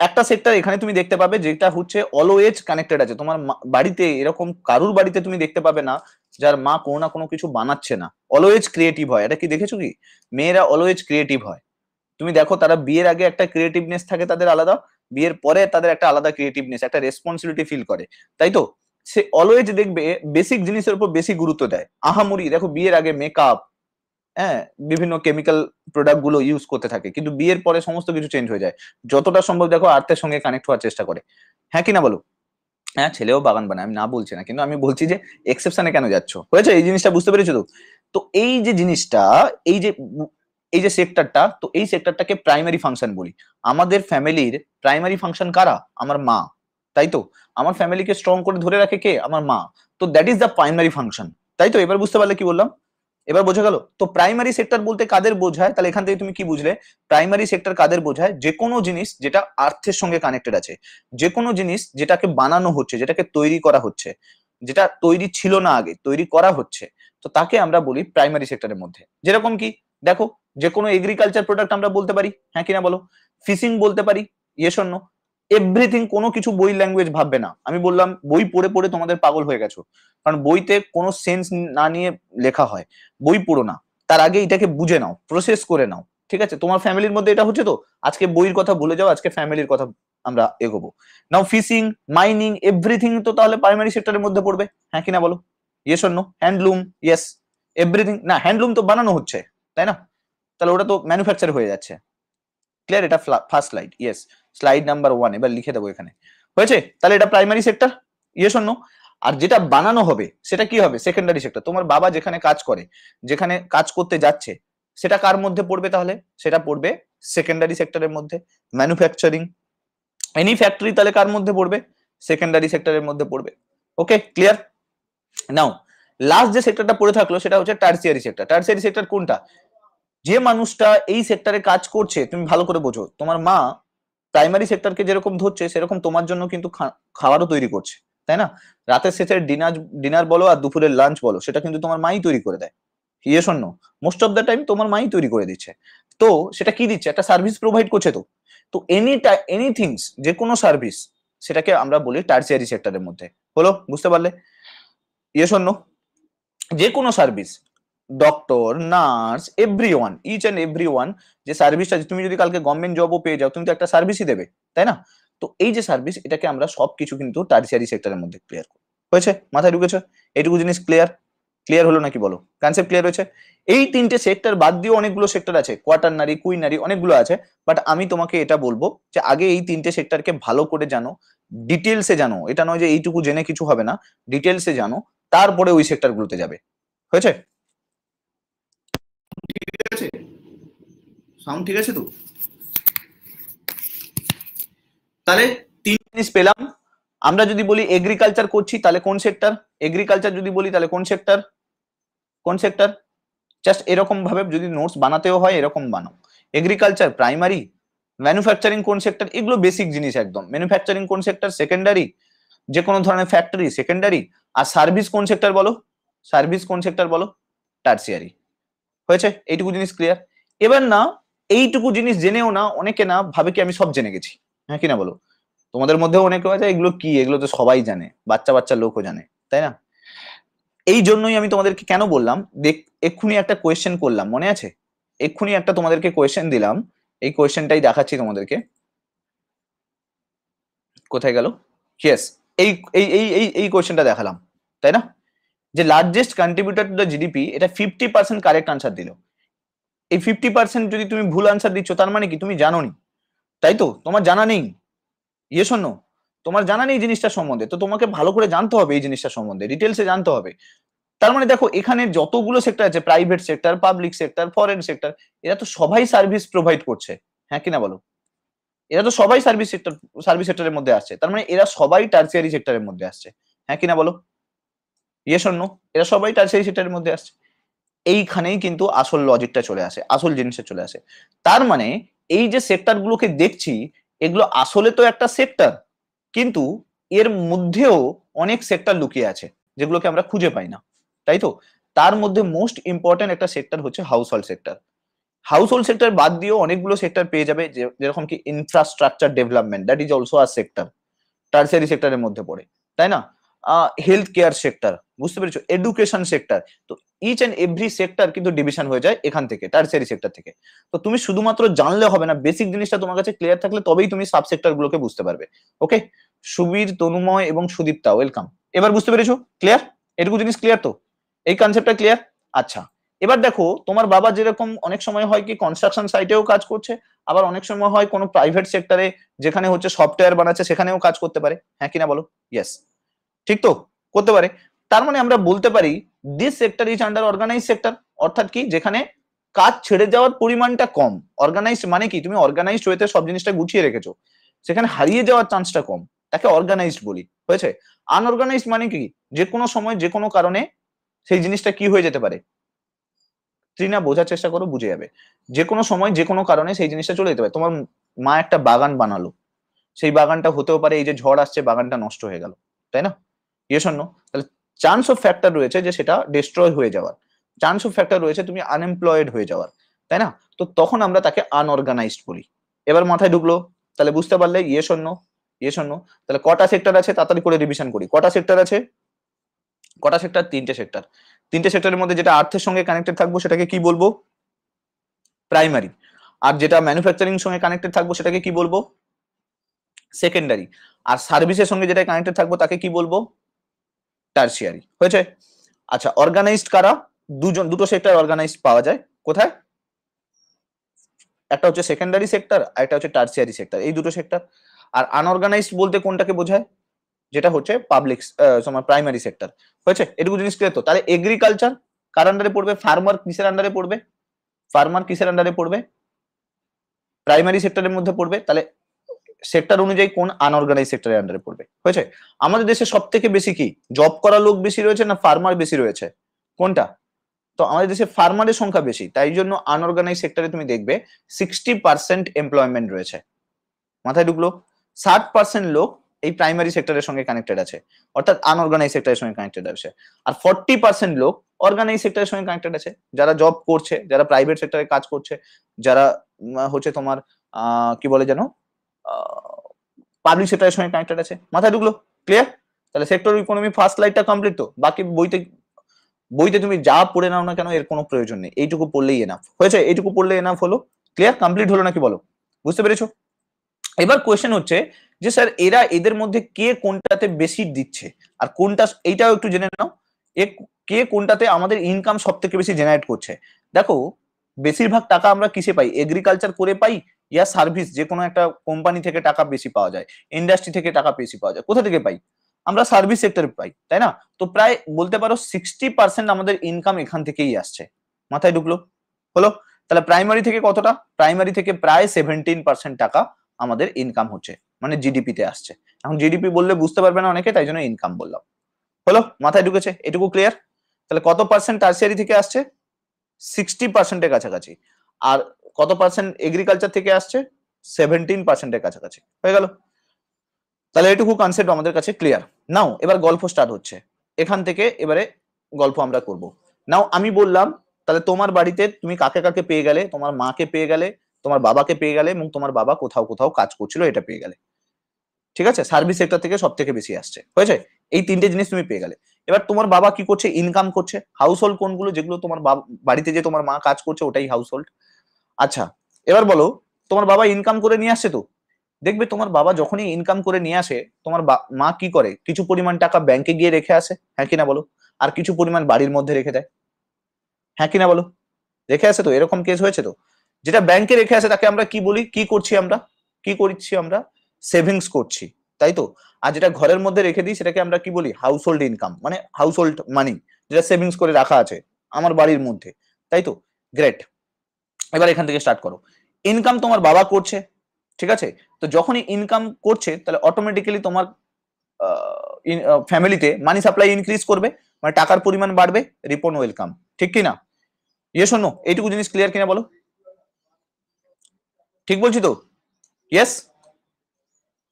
একটা সেক্টর এখানে তুমি দেখতে পাবে যেটা হচ্ছে অলওয়েজ কানেক্টেড আছে তোমার বাড়িতে এরকম কারুর বাড়িতে তুমি দেখতে পাবে না যার মা কোনো না কোনো কিছু বানাচ্ছে না অলওয়েজ ক্রিয়েটিভ হয় এটা কি দেখেছো কি মেয়েরা অলওয়েজ ক্রিয়েটিভ হয় তুমি দেখো তারা বিয়ের আগে একটা ক্রিয়েটিভনেস থাকে তাদের আলাদা বিয়ের পরে তাদের একটা আলাদা ক্রিয়েটিভনেস একটা রেসপন্সিবিলিটি ফিল করে তাই তো সে অলওয়েজ দেখবে বেসিক জিনিসের উপর বেশি গুরুত্ব দেয় আহামুরি দেখো বিয়ের আগে মেকআপ হ্যাঁ বিভিন্ন কেমিক্যাল প্রোডাক্ট গুলো ইউজ করতে থাকে কিন্তু বিয়ের পরে সমস্ত কিছু চেঞ্জ হয়ে যায় যতটা সম্ভব দেখো আর্থের সঙ্গে কানেক্ট হওয়ার চেষ্টা করে হ্যাঁ কিনা বলো হ্যাঁ ছেলেও বাগান বানায় আমি না বলছি না কিন্তু আমি বলছি যে এক্সেপশনে কেন যাচ্ছ হয়েছে এই জিনিসটা বুঝতে পেরেছো তো তো এই যে জিনিসটা এই যে এই যে সেক্টরটা তো এই সেক্টরটাকে প্রাইমারি ফাংশন বলি আমাদের ফ্যামিলির প্রাইমারি ফাংশন কারা আমার মা তাই তো আমার ফ্যামিলিকে স্ট্রং করে ধরে রাখে কে আমার মা তো that is the primary function তাই তো এবার বুঝতে পারলে কি বললাম এবার বোঝা গেল তো প্রাইমারি সেক্টর বলতে কাদের বোঝায় তাহলে এখান থেকে তুমি কি বুঝলে প্রাইমারি সেক্টর কাদের বোঝায় যে কোনো জিনিস যেটা আর্থের সঙ্গে কানেক্টেড আছে যে কোনো জিনিস যেটাকে বানানো হচ্ছে যেটাকে তৈরি করা হচ্ছে যেটা তৈরি ছিল না আগে তৈরি করা হচ্ছে তো তাকে আমরা বলি প্রাইমারি সেক্টরের মধ্যে যেরকম কি দেখো যে কোনো এগ্রিকালচার প্রোডাক্ট আমরা বলতে পারি হ্যাঁ কিনা বলো ফিশিং বলতে পারি ইয়েস এভরিথিং কোনো কিছু বই ল্যাঙ্গুয়েজ ভাববে না আমি বললাম বই পড়ে পড়ে তোমাদের পাগল হয়ে গেছো কারণ বইতে কোনো সেন্স না নিয়ে লেখা হয় বই পড়ো না তার আগে এটাকে বুঝে নাও প্রসেস করে নাও ঠিক আছে তোমার ফ্যামিলির মধ্যে এটা হচ্ছে তো আজকে বইয়ের কথা ভুলে যাও আজকে ফ্যামিলির কথা আমরা এগোবো নাও ফিশিং মাইনিং এভরিথিং তো তাহলে প্রাইমারি সেক্টরের মধ্যে পড়বে হ্যাঁ কিনা বলো ইয়েস হ্যান্ডলুম ইয়েস এভরিথিং না হ্যান্ডলুম তো বানানো হচ্ছে তাই না তাহলে ওটা তো ম্যানুফ্যাকচার হয়ে যাচ্ছে ক্লিয়ার এটা first slide yes slide number one এবার লিখে দেবো এখানে হয়েছে তাহলে এটা প্রাইমারি সেক্টর ইয়ে শোনো আর যেটা বানানো হবে সেটা কি হবে সেকেন্ডারি সেক্টর তোমার বাবা যেখানে কাজ করে যেখানে কাজ করতে যাচ্ছে সেটা কার মধ্যে পড়বে তাহলে সেটা পড়বে সেকেন্ডারি সেক্টরের মধ্যে ম্যানুফ্যাকচারিং এনি ফ্যাক্টরি তাহলে কার মধ্যে পড়বে সেকেন্ডারি সেক্টরের মধ্যে পড়বে ওকে ক্লিয়ার নাও লাস্ট যে সেক্টরটা পড়ে থাকলো সেটা হচ্ছে টার্সিয়ারি সেক্টর টার্সিয়ারি সেক্টর কোনটা যে মানুষটা এই সেক্টরে কাজ করছে তুমি ভালো করে বোঝো তোমার মা প্রাইমারি সেক্টরকে যেরকম ধরছে সেরকম তোমার জন্য কিন্তু খাবারও তৈরি করছে তাই না রাতের শেষের ডিনার ডিনার বলো আর দুপুরের লাঞ্চ বলো সেটা কিন্তু তোমার মাই তৈরি করে দেয় ইয়ে শোন মোস্ট অফ দ্য টাইম তোমার মাই তৈরি করে দিচ্ছে তো সেটা কি দিচ্ছে একটা সার্ভিস প্রোভাইড করছে তো তো এনি এনি থিংস যে কোনো সার্ভিস সেটাকে আমরা বলি টার্সিয়ারি সেক্টরের মধ্যে হলো বুঝতে পারলে ইয়ে শোন যে কোনো service doctor nurse every one each and every one যে সার্ভিসটা তুমি যদি কালকে গভর্নমেন্ট জবও পেয়ে যাও তুমি তো একটা সার্ভিসই দেবে তাই না তো এই যে সার্ভিস এটাকে আমরা সবকিছু কিন্তু টার্সিয়ারি সেক্টরের মধ্যে ক্লিয়ার করি হয়েছে মাথায় ঢুকেছে এইটুকু জিনিস ক্লিয়ার ক্লিয়ার হলো নাকি বলো কনসেপ্ট ক্লিয়ার হয়েছে এই তিনটে সেক্টর বাদ দিয়েও অনেকগুলো সেক্টর আছে কোয়াটারনারি কুইনারি অনেকগুলো আছে বাট আমি তোমাকে এটা বলবো যে আগে এই তিনটে সেক্টরকে ভালো করে জানো ডিটেলসে জানো এটা নয় যে এইটুকু জেনে কিছু হবে না ডিটেলসে জানো তারপরে ওই সেক্টরগুলোতে যাবে হয়েছে ঠিক আছে সাউন্ড ঠিক আছে তো তাহলে তিন জিনিস পেলাম আমরা যদি বলি এগ্রিকালচার করছি তাহলে কোন সেক্টর এগ্রিকালচার যদি বলি তাহলে কোন সেক্টর কোন সেক্টর জাস্ট এরকম ভাবে যদি নোটস বানাতেও হয় এরকম বানাও এগ্রিকালচার প্রাইমারি ম্যানুফ্যাকচারিং কোন সেক্টর এগুলো বেসিক জিনিস একদম ম্যানুফ্যাকচারিং কোন সেক্টর সেকেন্ডারি যে কোনো ধরনের ফ্যাক্টরি সেকেন্ডারি আর সার্ভিস কোন সেক্টর বলো সার্ভিস কোন সেক্টর বলো টার্সিয়ারি হয়েছে এইটুকু জিনিস ক্লিয়ার এবার না এইটুকু জিনিস জেনেও না অনেকে না ভাবে কি আমি সব জেনে গেছি হ্যাঁ কিনা বলো তোমাদের মধ্যেও অনেকে আছে এগুলো কি এগুলো তো সবাই জানে বাচ্চা বাচ্চা লোকও জানে তাই না এই জন্যই আমি তোমাদেরকে কেন বললাম দেখ এক্ষুনি একটা কোয়েশ্চেন করলাম মনে আছে এক্ষুনি একটা তোমাদেরকে কোয়েশ্চেন দিলাম এই কোয়েশ্চেনটাই দেখাচ্ছি তোমাদেরকে কোথায় গেল ইয়েস এই এই এই এই কোয়েশ্চেনটা দেখালাম তাই না যে largest contributor to the GDP এটা ফিফটি পার্সেন্ট কারেক্ট আনসার দিল এই ফিফটি পার্সেন্ট যদি তুমি ভুল আনসার দিচ্ছ তার মানে কি তুমি জানো নি তাই তো তোমার জানা নেই ইয়ে শোনো তোমার জানা নেই জিনিসটা সম্বন্ধে তো তোমাকে ভালো করে জানতে হবে এই জিনিসটা সম্বন্ধে ডিটেলসে জানতে হবে তার মানে দেখো এখানে যতগুলো সেক্টর আছে private sector public sector foreign sector এরা তো সবাই সার্ভিস প্রোভাইড করছে হ্যাঁ কিনা বলো এরা তো সবাই সার্ভিস সেক্টর সার্ভিস সেক্টরের মধ্যে আসছে তার মানে এরা সবাই টার্সিয়ারি সেক্টরের মধ্যে আসছে হ্যাঁ কিনা বলো ইয়ে অন্য এরা সবাই টার্সারি সেই মধ্যে আসছে এইখানেই কিন্তু আসল লজিকটা চলে আসে আসল জিনিসটা চলে আসে তার মানে এই যে সেক্টরগুলোকে দেখছি এগুলো আসলে তো একটা সেক্টর কিন্তু এর মধ্যেও অনেক সেক্টর লুকিয়ে আছে যেগুলোকে আমরা খুঁজে পাই না তাই তো তার মধ্যে মোস্ট ইম্পর্টেন্ট একটা সেক্টর হচ্ছে household sector household sector বাদ দিয়েও অনেকগুলো সেক্টর পেয়ে যাবে যেরকম কি infrastructure development that is also a sector tertiary সেক্টরের মধ্যে পড়ে তাই না হেলথ কেয়ার সেক্টর বুঝতে পেরেছো এডুকেশন সেক্টর তো ইচ এন্ড এভরি সেক্টর কিন্তু ডিভিশন হয়ে যায় এখান থেকে টার্সারি সেক্টর থেকে তো তুমি শুধুমাত্র জানলে হবে না বেসিক জিনিসটা তোমার কাছে ক্লিয়ার থাকলে তবেই তুমি সাব সেক্টর গুলোকে বুঝতে পারবে ওকে সুবীর তনুময় এবং সুদীপ্তা ওয়েলকাম এবার বুঝতে পেরেছো ক্লিয়ার এটুকু জিনিস ক্লিয়ার তো এই কনসেপ্টটা ক্লিয়ার আচ্ছা এবার দেখো তোমার বাবা যেরকম অনেক সময় হয় কি কনস্ট্রাকশন সাইটেও কাজ করছে আবার অনেক সময় হয় কোনো প্রাইভেট সেক্টরে যেখানে হচ্ছে সফটওয়্যার বানাচ্ছে সেখানেও কাজ করতে পারে হ্যাঁ কিনা বলো ইয়েস ঠিক তো করতে পারে তার মানে আমরা বলতে পারি this sector is under organise sector অর্থাৎ কি যেখানে কাজ ছেড়ে যাওয়ার পরিমাণটা কম অর্গানাইজ মানে কি তুমি অর্গানাইজ হয়েতে সব জিনিসটা গুছিয়ে রেখেছো সেখানে হারিয়ে যাওয়ার চান্সটা কম তাকে অর্গানাইজড বলি হয়েছে আনঅর্গানাইজ মানে কি যে কোনো সময় যে কোনো কারণে সেই জিনিসটা কি হয়ে যেতে পারে ত্রিনা বোঝার চেষ্টা করো বুঝে যাবে যে কোনো সময় যে কোনো কারণে সেই জিনিসটা চলে যেতে পারে তোমার মা একটা বাগান বানালো সেই বাগানটা হতেও পারে এই যে ঝড় আসছে বাগানটা নষ্ট হয়ে গেল তাই না ইয়েস অর তাহলে চান্স অফ ফ্যাক্টর রয়েছে যে সেটা ডিস্ট্রয় হয়ে যাওয়ার চান্স অফ ফ্যাক্টর রয়েছে তুমি আনএমপ্লয়েড হয়ে যাওয়ার তাই না তো তখন আমরা তাকে আনঅর্গানাইজড বলি এবার মাথায় ঢুকলো তাহলে বুঝতে পারলে yes or no yes or তাহলে কটা সেক্টর আছে তাড়াতাড়ি করে রিভিশন করি কটা সেক্টর আছে কটা সেক্টর তিনটে সেক্টর তিনটে সেক্টরের মধ্যে যেটা আর্থের সঙ্গে কানেক্টেড থাকবো সেটাকে কি বলবো প্রাইমারি আর যেটা ম্যানুফ্যাকচারিং সঙ্গে কানেক্টেড থাকবো সেটাকে কি বলবো সেকেন্ডারি আর সার্ভিসের সঙ্গে যেটা কানেক্টেড থাকবো তাকে কি বলবো টার্সিয়ারি হয়েছে আচ্ছা অর্গানাইজড কারা দুজন দুটো সেক্টর অর্গানাইজড পাওয়া যায় কোথায় একটা হচ্ছে সেকেন্ডারি সেক্টর আর একটা হচ্ছে টার্সিয়ারি সেক্টর এই দুটো সেক্টর আর আনঅর্গানাইজড বলতে কোনটাকে বোঝায় যেটা হচ্ছে পাবলিক সময় প্রাইমারি সেক্টর হয়েছে এটুকু জিনিস ক্লিয়ার তো তাহলে এগ্রিকালচার কার আন্ডারে পড়বে ফার্মার কিসের আন্ডারে পড়বে ফার্মার কিসের আন্ডারে পড়বে প্রাইমারি সেক্টরের মধ্যে পড়বে তাহলে সেক্টর অনুযায়ী কোন আনঅর্গানাইজ সেক্টরের আন্ডারে পড়বে হয়েছে আমাদের দেশে সব থেকে বেশি কি জব করা লোক বেশি রয়েছে না ফার্মার বেশি রয়েছে কোনটা তো আমাদের দেশে ফার্মারের সংখ্যা বেশি তাই জন্য আনঅর্গানাইজ সেক্টরে তুমি দেখবে সিক্সটি পার্সেন্ট এমপ্লয়মেন্ট রয়েছে মাথায় ঢুকলো ষাট পার্সেন্ট লোক এই প্রাইমারি সেক্টরের সঙ্গে কানেক্টেড আছে অর্থাৎ আনঅর্গানাইজ সেক্টরের সঙ্গে কানেক্টেড আছে আর ফর্টি পার্সেন্ট লোক অর্গানাইজ সেক্টরের সঙ্গে কানেক্টেড আছে যারা জব করছে যারা প্রাইভেট সেক্টরে কাজ করছে যারা হচ্ছে তোমার কি বলে যেন পাবলিক সেক্টরের সঙ্গে কানেক্টেড আছে মাথায় ঢুকলো ক্লিয়ার তাহলে সেক্টর ইকোনমি ফার্স্ট লাইটটা কমপ্লিট তো বাকি বইতে বইতে তুমি যা পড়ে নাও না কেন এর কোনো প্রয়োজন নেই এইটুকু পড়লেই এনাফ হয়েছে এইটুকু পড়লে এনাফ হলো ক্লিয়ার কমপ্লিট হলো নাকি বলো বুঝতে পেরেছো এবার কোয়েশ্চেন হচ্ছে যে স্যার এরা এদের মধ্যে কে কোনটাতে বেশি দিচ্ছে আর কোনটা এইটাও একটু জেনে নাও এ কে কোনটাতে আমাদের ইনকাম সব থেকে বেশি জেনারেট করছে দেখো বেশিরভাগ টাকা আমরা কিসে পাই এগ্রিকালচার করে পাই ইয়া সার্ভিস যে কোনো একটা কোম্পানি থেকে টাকা বেশি পাওয়া যায় ইন্ডাস্ট্রি থেকে টাকা বেশি পাওয়া যায় কোথা থেকে পাই আমরা সার্ভিস সেক্টরে পাই তাই না তো প্রায় বলতে পারো সিক্সটি পার্সেন্ট আমাদের ইনকাম এখান থেকেই আসছে মাথায় ঢুকলো হলো তাহলে প্রাইমারি থেকে কতটা প্রাইমারি থেকে প্রায় সেভেন্টিন পার্সেন্ট টাকা আমাদের ইনকাম হচ্ছে মানে জিডিপি তে আসছে এখন জিডিপি বললে বুঝতে পারবে না অনেকে তাই জন্য ইনকাম বললাম হলো মাথায় ঢুকেছে এটুকু ক্লিয়ার তাহলে কত পার্সেন্ট টার্সিয়ারি থেকে আসছে সিক্সটি পার্সেন্টের কাছাকাছি আর কত পার্সেন্ট এগ্রিকালচার থেকে আসছে সেভেন্টিন পার্সেন্টের কাছাকাছি হয়ে গেল তাহলে এটুকু কনসেপ্ট আমাদের কাছে ক্লিয়ার নাও এবার গল্প স্টার্ট হচ্ছে এখান থেকে এবারে গল্প আমরা করব নাও আমি বললাম তাহলে তোমার বাড়িতে তুমি কাকে কাকে পেয়ে গেলে তোমার মাকে পেয়ে গেলে তোমার বাবাকে পেয়ে গেলে এবং তোমার বাবা কোথাও কোথাও কাজ করছিল এটা পেয়ে গেলে ঠিক আছে সার্ভিস সেক্টর থেকে সব থেকে বেশি আসছে হয়েছে এই তিনটে জিনিস তুমি পেয়ে গেলে এবার তোমার বাবা কি করছে ইনকাম করছে হাউস হোল্ড কোনগুলো যেগুলো তোমার বাড়িতে যে তোমার মা কাজ করছে ওটাই হাউস হোল্ড আচ্ছা এবার বলো তোমার বাবা ইনকাম করে নিয়ে আসছে তো দেখবে তোমার বাবা যখনই ইনকাম করে নিয়ে আসে তোমার মা কি করে কিছু পরিমাণ টাকা ব্যাংকে গিয়ে রেখে আসে হ্যাঁ কিনা বলো আর কিছু পরিমাণ বাড়ির মধ্যে রেখে দেয় হ্যাঁ কিনা বলো রেখে আসে তো এরকম কেস হয়েছে তো যেটা ব্যাংকে রেখে আসে তাকে আমরা কি বলি কি করছি আমরা কি করছি আমরা সেভিংস করছি তাই তো আর যেটা ঘরের মধ্যে রেখে দিই সেটাকে আমরা কি বলি হাউস হোল্ড ইনকাম মানে হাউস হোল্ড মানি যেটা সেভিংস করে রাখা আছে আমার বাড়ির মধ্যে তাই তো গ্রেট এবার এখান থেকে স্টার্ট করো ইনকাম তোমার বাবা করছে ঠিক আছে তো যখনই ইনকাম করছে তাহলে অটোমেটিক্যালি তোমার ফ্যামিলিতে মানি সাপ্লাই ইনক্রিজ করবে মানে টাকার পরিমাণ বাড়বে রিপোর্ট ওয়েলকাম ঠিক কি না ইয়ে শোনো এইটুকু জিনিস ক্লিয়ার কিনা বলো ঠিক বলছি তো ইয়েস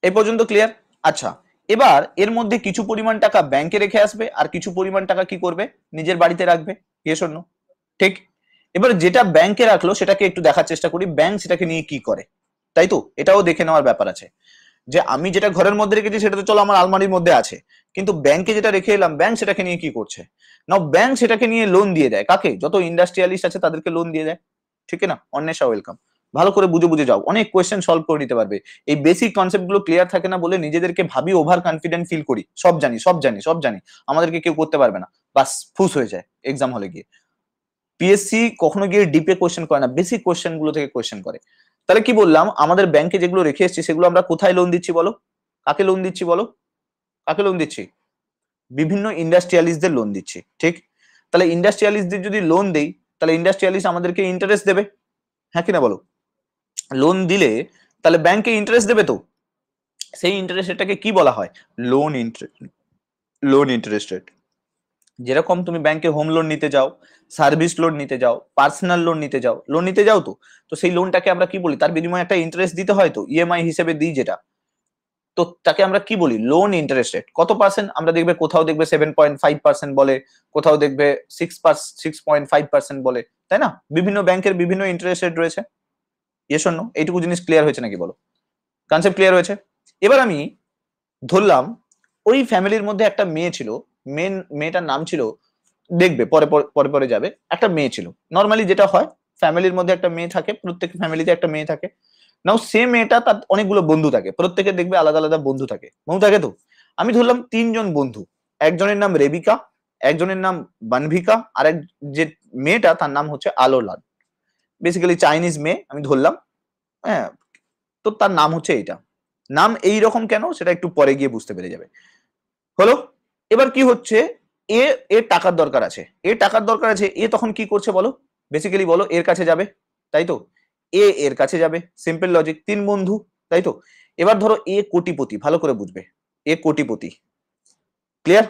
এই পর্যন্ত ক্লিয়ার আচ্ছা এবার এর মধ্যে কিছু পরিমাণ টাকা ব্যাংকে রেখে আসবে আর কিছু পরিমাণ টাকা কি করবে নিজের বাড়িতে রাখবে ইয়ে শোনো ঠিক এবার যেটা ব্যাংকে রাখলো সেটাকে একটু দেখার চেষ্টা করি ব্যাংক সেটাকে নিয়ে কি করে তাই তো এটাও দেখে নেওয়ার ব্যাপার আছে যে আমি যেটা ঘরের মধ্যে রেখেছি সেটা তো চলো আমার আলমারির মধ্যে আছে কিন্তু ব্যাংকে যেটা রেখে এলাম ব্যাংক সেটাকে নিয়ে কি করছে না ব্যাংক সেটাকে নিয়ে লোন দিয়ে দেয় কাকে যত ইন্ডাস্ট্রিয়ালিস্ট আছে তাদেরকে লোন দিয়ে দেয় ঠিক না অন্যেষা ওয়েলকাম ভালো করে বুঝে বুঝে যাও অনেক কোয়েশ্চেন সলভ করে নিতে পারবে এই বেসিক কনসেপ্ট গুলো ক্লিয়ার থাকে না বলে নিজেদেরকে ভাবি ওভার কনফিডেন্ট ফিল করি সব জানি সব জানি সব জানি আমাদেরকে কেউ করতে পারবে না বাস ফুস হয়ে যায় এক্সাম হলে গিয়ে পিএসসি কখনো গিয়ে ডিপে কোশ্চেন করে না বেসিক কোয়েশন গুলো থেকে কোশ্চেন করে তাহলে কি বললাম আমাদের ব্যাংকে যেগুলো রেখে এসেছি সেগুলো আমরা কোথায় লোন দিচ্ছি বলো কাকে লোন দিচ্ছি বলো কাকে লোন দিচ্ছি বিভিন্ন ইন্ডাস্ট্রিয়ালিস্টদের লোন দিচ্ছি ঠিক তাহলে ইন্ডাস্ট্রিয়ালিস্টদের যদি লোন দেই তাহলে ইন্ডাস্ট্রিয়ালিস্ট আমাদেরকে ইন্টারেস্ট দেবে হ্যাঁ কিনা বলো লোন দিলে তাহলে ব্যাংকে ইন্টারেস্ট দেবে তো সেই ইন্টারেস্ট রেটটাকে কি বলা হয় loan interest loan interest rate যেরকম তুমি ব্যাংকে হোম লোন নিতে যাও সার্ভিস লোন নিতে যাও পার্সোনাল লোন নিতে যাও লোন নিতে যাও তো তো সেই লোনটাকে আমরা কি বলি তার বিনিময়ে একটা ইন্টারেস্ট দিতে হয় তো ইএমআই e হিসেবে দিই যেটা তো তাকে আমরা কি বলি লোন ইন্টারেস্ট রেট কত পার্সেন্ট আমরা দেখবে কোথাও দেখবে সেভেন পয়েন্ট ফাইভ পার্সেন্ট বলে কোথাও দেখবে six six point five percent বলে তাই না বিভিন্ন ব্যাংকের বিভিন্ন ইন্টারেস্ট রেট রয়েছে এর ইয়ে জন্য এইটুকু জিনিস ক্লিয়ার হয়েছে নাকি বলো কনসেপ্ট ক্লিয়ার হয়েছে এবার আমি ধরলাম ওই ফ্যামিলির মধ্যে একটা মেয়ে ছিল মেন মেয়েটার নাম ছিল দেখবে পরে পরে পরে যাবে একটা মেয়ে ছিল নর্মালি যেটা হয় ফ্যামিলির মধ্যে একটা মেয়ে থাকে প্রত্যেক ফ্যামিলিতে একটা মেয়ে থাকে নাও সে মেয়েটা তার অনেকগুলো বন্ধু থাকে প্রত্যেকে দেখবে আলাদা আলাদা বন্ধু থাকে বন্ধু থাকে তো আমি ধরলাম তিনজন বন্ধু একজনের নাম রেবিকা একজনের নাম বানভিকা আর এক যে মেয়েটা তার নাম হচ্ছে আলোলান বেসিক্যালি চাইনিজ মেয়ে আমি ধরলাম হ্যাঁ তো তার নাম হচ্ছে এইটা নাম এই রকম কেন সেটা একটু পরে গিয়ে বুঝতে পেরে যাবে হলো এবার কি হচ্ছে এ এর টাকার দরকার আছে এ টাকার দরকার আছে এ তখন কি করছে বলো বেসিক্যালি বলো এর কাছে যাবে তাই তো এ এর কাছে যাবে সিম্পল লজিক তিন বন্ধু তাই তো এবার ধরো এ কোটিপতি ভালো করে বুঝবে এ কোটিপতি ক্লিয়ার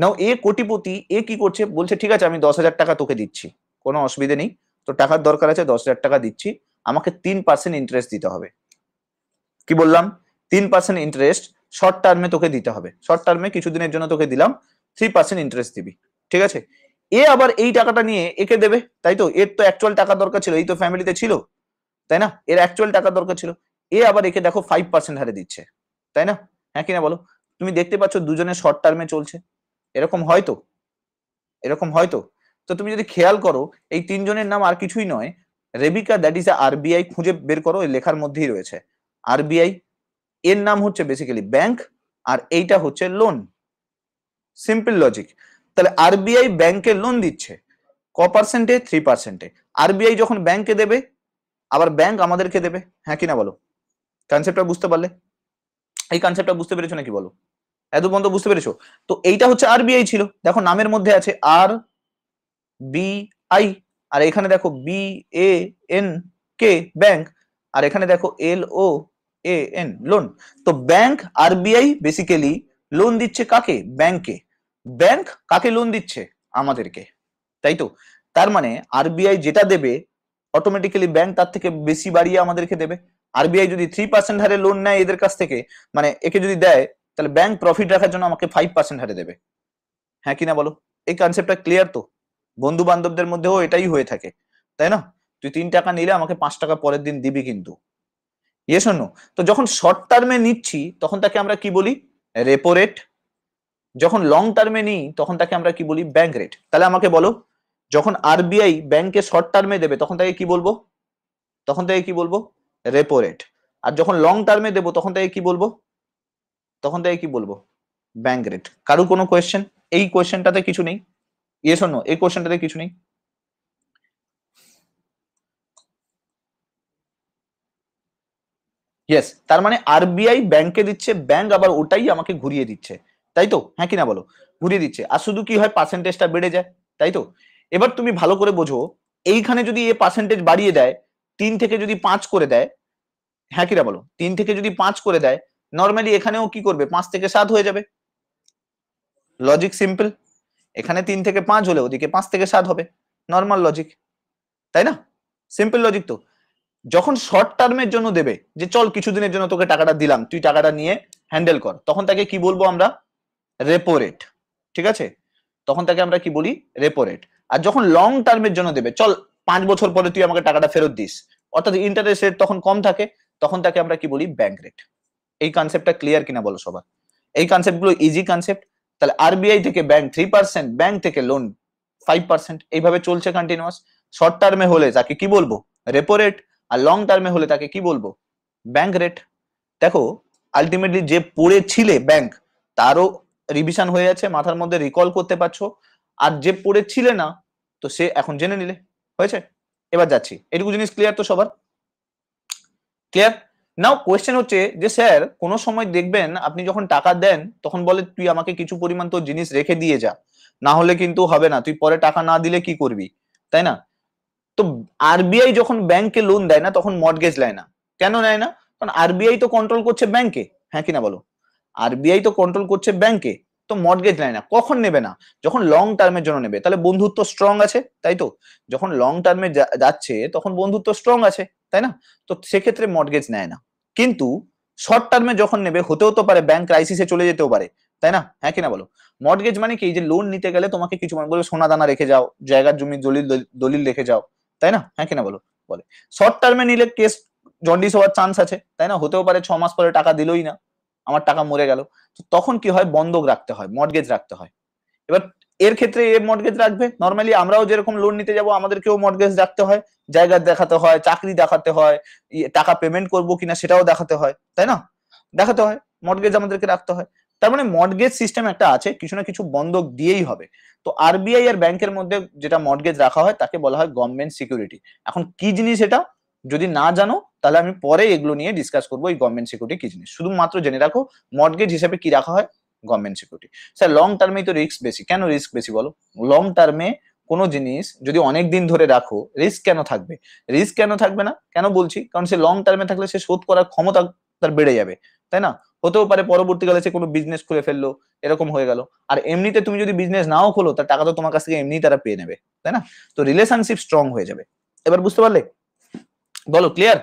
নাও এ কোটিপতি এ কি করছে বলছে ঠিক আছে আমি দশ হাজার টাকা তোকে দিচ্ছি কোনো অসুবিধে নেই তো টাকার দরকার আছে দশ হাজার টাকা দিচ্ছি আমাকে তিন পার্সেন্ট ইন্টারেস্ট দিতে হবে কি বললাম তিন পার্সেন্ট ইন্টারেস্ট শর্ট টার্মে তোকে দিতে হবে শর্ট টার্মে কিছুদিনের জন্য তোকে দিলাম থ্রি পার্সেন্ট ইন্টারেস্ট দিবি ঠিক আছে এ আবার এই টাকাটা নিয়ে একে দেবে তাই তো এর তো অ্যাকচুয়াল টাকা দরকার ছিল এই তো ফ্যামিলিতে ছিল তাই না এর অ্যাকচুয়াল টাকা দরকার ছিল এ আবার একে দেখো ফাইভ পার্সেন্ট হারে দিচ্ছে তাই না হ্যাঁ কিনা বলো তুমি দেখতে পাচ্ছ দুজনে শর্ট টার্মে চলছে এরকম হয়তো এরকম হয়তো তো তুমি যদি খেয়াল করো এই তিনজনের নাম আর কিছুই নয় রেবিকা দ্যাট ইজ আরবিআই খুঁজে বের করো লেখার মধ্যেই রয়েছে আরবিআই এর নাম হচ্ছে বেসিক্যালি ব্যাংক আর এইটা হচ্ছে লোন সিম্পল লজিক তাহলে আরবিআই ব্যাংকে লোন দিচ্ছে ক পার্সেন্টে থ্রি পার্সেন্টে আরবিআই যখন ব্যাংকে দেবে আবার ব্যাংক আমাদেরকে দেবে হ্যাঁ কিনা বলো কনসেপ্টটা বুঝতে পারলে এই কনসেপ্টটা বুঝতে পেরেছো নাকি বলো এত পর্যন্ত বুঝতে পেরেছো তো এইটা হচ্ছে আরবিআই ছিল দেখো নামের মধ্যে আছে আর বি আই আর এখানে দেখো B A N K bank আর এখানে দেখো L O A N loan তো ব্যাংক আরবিআই বেসিক্যালি লোন দিচ্ছে কাকে ব্যাংকে ব্যাংক কাকে লোন দিচ্ছে আমাদেরকে তাই তো তার মানে আরবিআই যেটা দেবে অটোমেটিক্যালি ব্যাংক তার থেকে বেশি বাড়িয়ে আমাদেরকে দেবে আরবিআই যদি থ্রি পার্সেন্ট হারে লোন নেয় এদের কাছ থেকে মানে একে যদি দেয় তাহলে ব্যাংক প্রফিট রাখার জন্য আমাকে ফাইভ পার্সেন্ট হারে দেবে হ্যাঁ কিনা বলো এই কনসেপ্টটা ক্লিয়ার তো বন্ধু বান্ধবদের মধ্যেও এটাই হয়ে থাকে তাই না তুই তিন টাকা নিলে আমাকে পাঁচ টাকা পরের দিন দিবি কিন্তু ইয়েস নো তো যখন শর্ট টার্মে নিচ্ছি তখন তাকে আমরা কি বলি রেপো রেট যখন লং টার্মে নিই তখন তাকে আমরা কি বলি ব্যাংক রেট তাহলে আমাকে বলো যখন আরবিআই ব্যাংকে শর্ট টার্মে দেবে তখন তাকে কি বলবো তখন তাকে কি বলবো রেপো রেট আর যখন লং টার্মে দেবো তখন তাকে কি বলবো তখন তাকে কি বলবো ব্যাংক রেট কারো কোনো কোয়েশ্চেন এই কোয়েশ্চেনটাতে কিছু নেই ইয়েস নো এই কোয়েশ্চেনটাতে কিছু নেই ইয়েস তার মানে আরবিআই ব্যাংকে দিচ্ছে ব্যাংক আবার ওটাই আমাকে ঘুরিয়ে দিচ্ছে তাই তো হ্যাঁ কিনা বলো ঘুরিয়ে দিচ্ছে আর শুধু কি হয় পার্সেন্টেজটা বেড়ে যায় তাই তো এবার তুমি ভালো করে বোঝো এইখানে যদি এ পার্সেন্টেজ বাড়িয়ে দেয় তিন থেকে যদি পাঁচ করে দেয় হ্যাঁ কিনা বলো তিন থেকে যদি পাঁচ করে দেয় নর্মালি এখানেও কি করবে পাঁচ থেকে সাত হয়ে যাবে লজিক সিম্পল এখানে তিন থেকে পাঁচ হলে ওদিকে পাঁচ থেকে সাত হবে নর্মাল লজিক তাই না সিম্পল লজিক তো যখন শর্ট টার্মের জন্য দেবে যে চল কিছুদিনের জন্য তোকে টাকাটা দিলাম তুই টাকাটা নিয়ে হ্যান্ডেল কর তখন তাকে কি বলবো আমরা রেপো রেট ঠিক আছে তখন তাকে আমরা কি বলি রেপো রেট আর যখন লং টার্মের জন্য দেবে চল পাঁচ বছর পরে তুই আমাকে টাকাটা ফেরত দিস অর্থাৎ ইন্টারেস্ট রেট তখন কম থাকে তখন তাকে আমরা কি বলি ব্যাংক রেট এই কনসেপ্টটা ক্লিয়ার কিনা বলো সবার এই কনসেপ্টগুলো ইজি কনসেপ্ট তাহলে আরবিআই থেকে ব্যাংক থ্রি পার্সেন্ট ব্যাংক থেকে লোন ফাইভ পার্সেন্ট এইভাবে চলছে কন্টিনিউয়াস শর্ট টার্মে হলে তাকে কি বলবো রেপো রেট আর লং টার্মে হলে তাকে কি বলবো ব্যাংক রেট দেখো আলটিমেটলি যে পড়েছিলে ব্যাংক তারও রিভিশন হয়ে আছে মাথার মধ্যে রিকল করতে পারছো আর যে পড়েছিলে না তো সে এখন জেনে নিলে হয়েছে এবার যাচ্ছি এটুকু জিনিস ক্লিয়ার তো সবার ক্লিয়ার নাও কোয়েশ্চেন হচ্ছে যে স্যার কোনো সময় দেখবেন আপনি যখন টাকা দেন তখন বলে তুই আমাকে কিছু পরিমাণ তোর জিনিস রেখে দিয়ে যা না হলে কিন্তু হবে না তুই পরে টাকা না দিলে কি করবি তাই না তো আরবিআই যখন ব্যাংকে লোন দেয় না তখন মর্গেজ নেয় না কেন নেয় না কারণ আরবিআই তো কন্ট্রোল করছে ব্যাংকে হ্যাঁ কিনা বলো আরবিআই তো কন্ট্রোল করছে ব্যাংকে তো মর্গেজ নেয় না কখন নেবে না যখন লং টার্মের জন্য নেবে তাহলে বন্ধুত্ব স্ট্রং আছে তাই তো যখন লং টার্মে যাচ্ছে তখন বন্ধুত্ব স্ট্রং আছে তাই না তো সেক্ষেত্রে মর্গেজ নেয় না কিন্তু শর্ট টার্মে যখন নেবে হতেও তো পারে ব্যাংক ক্রাইসিসে চলে যেতেও পারে তাই না হ্যাঁ কিনা বলো মর্গেজ মানে কি যে লোন নিতে গেলে তোমাকে কিছু মানে বলবে সোনা দানা রেখে যাও জায়গার জমি দলিল দলিল রেখে যাও তাই না হ্যাঁ কিনা বলো বলে শর্ট টার্মে নিলে কেস জন্ডিস হওয়ার চান্স আছে তাই না হতেও পারে ছ মাস পরে টাকা দিলই না আমার টাকা মরে গেল তো তখন কি হয় বন্ধক রাখতে হয় মর্গেজ রাখতে হয় এবার এর ক্ষেত্রে এ মর্গেজ রাখবে নর্মালি আমরাও যেরকম লোন নিতে যাবো আমাদেরকেও মর্গেজ রাখতে হয় জায়গা দেখাতে হয় চাকরি দেখাতে হয় ইয়ে টাকা পেমেন্ট করবো কিনা সেটাও দেখাতে হয় তাই না দেখাতে হয় মর্গেজ আমাদেরকে রাখতে হয় তার মানে মর্গেজ সিস্টেম একটা আছে কিছু না কিছু বন্ধক দিয়েই হবে তো আরবিআই আর ব্যাংকের মধ্যে যেটা মর্গেজ রাখা হয় তাকে বলা হয় গভর্নমেন্ট সিকিউরিটি এখন কি জিনিস এটা যদি না জানো তাহলে আমি পরে এগুলো নিয়ে ডিসকাস করবো এই গভর্নমেন্ট সিকিউরিটি কি জিনিস শুধুমাত্র জেনে রাখো মর্গেজ হিসেবে কি রাখা হয় গভর্নমেন্ট সিকিউরিটি স্যার লং টার্মেই তো রিস্ক বেশি কেন রিস্ক বেশি বলো লং টার্মে কোনো জিনিস যদি অনেক দিন ধরে রাখো রিস্ক কেন থাকবে রিস্ক কেন থাকবে না কেন বলছি কারণ সে লং টার্মে থাকলে সে শোধ করার ক্ষমতা তার বেড়ে যাবে তাই না হতেও পারে পরবর্তীকালে সে কোনো বিজনেস খুলে ফেললো এরকম হয়ে গেল আর এমনিতে তুমি যদি বিজনেস নাও খোলো তার টাকা তো তোমার কাছ থেকে এমনি তারা পেয়ে নেবে তাই না তো রিলেশনশিপ স্ট্রং হয়ে যাবে এবার বুঝতে পারলে বলো ক্লিয়ার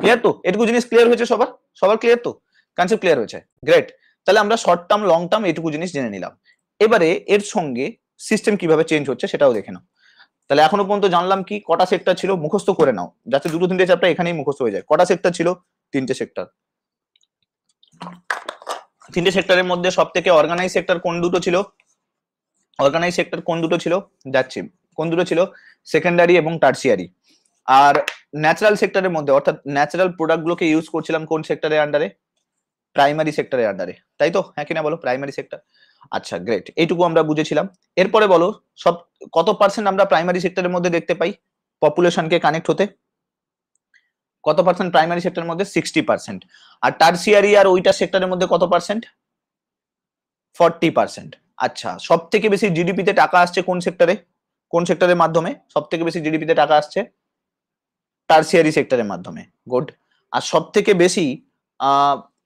ক্লিয়ার তো এটুকু জিনিস ক্লিয়ার হয়েছে সবার সবার ক্লিয়ার তো কনসেপ্ট ক্লিয়ার হয়েছে গ্রেট তাহলে আমরা শর্ট টার্ম লং টার্ম এটুকু জিনিস জেনে নিলাম এবারে এর সঙ্গে সিস্টেম কিভাবে চেঞ্জ হচ্ছে সেটাও দেখে নাও তাহলে এখনো পর্যন্ত জানলাম কি কটা সেক্টর ছিল মুখস্থ করে নাও যাতে দুটো তিনটে চ্যাপ্টার এখানেই মুখস্থ হয়ে যায় কটা সেক্টর ছিল তিনটে সেক্টর তিনটে সেক্টরের মধ্যে সব থেকে অর্গানাইজ সেক্টর কোন দুটো ছিল অর্গানাইজ সেক্টর কোন দুটো ছিল যাচ্ছি কোন দুটো ছিল সেকেন্ডারি এবং টার্সিয়ারি আর ন্যাচারাল সেক্টরের মধ্যে অর্থাৎ ন্যাচারাল প্রোডাক্টগুলোকে ইউজ করছিলাম কোন সেক্টরের আন্ডারে প্রাইমারি সেক্টরের আন্ডারে তাই তো হ্যাঁ কিনা বলো প্রাইমারি সেক্টর আচ্ছা গ্রেট এইটুকু আমরা বুঝেছিলাম এরপরে বলো সব কত পার্সেন্ট আমরা প্রাইমারি সেক্টরের মধ্যে দেখতে পাই পপুলেশনকে কানেক্ট হতে কত পার্সেন্ট প্রাইমারি সেক্টরের মধ্যে সিক্সটি পার্সেন্ট আর টার্সিয়ারি আর ওইটা সেক্টরের মধ্যে কত পার্সেন্ট ফর্টি পার্সেন্ট আচ্ছা সব থেকে বেশি জিডিপিতে টাকা আসছে কোন সেক্টরে কোন সেক্টরের মাধ্যমে সব থেকে বেশি জিডিপিতে টাকা আসছে টার্সিয়ারি সেক্টরের মাধ্যমে গুড আর সব থেকে বেশি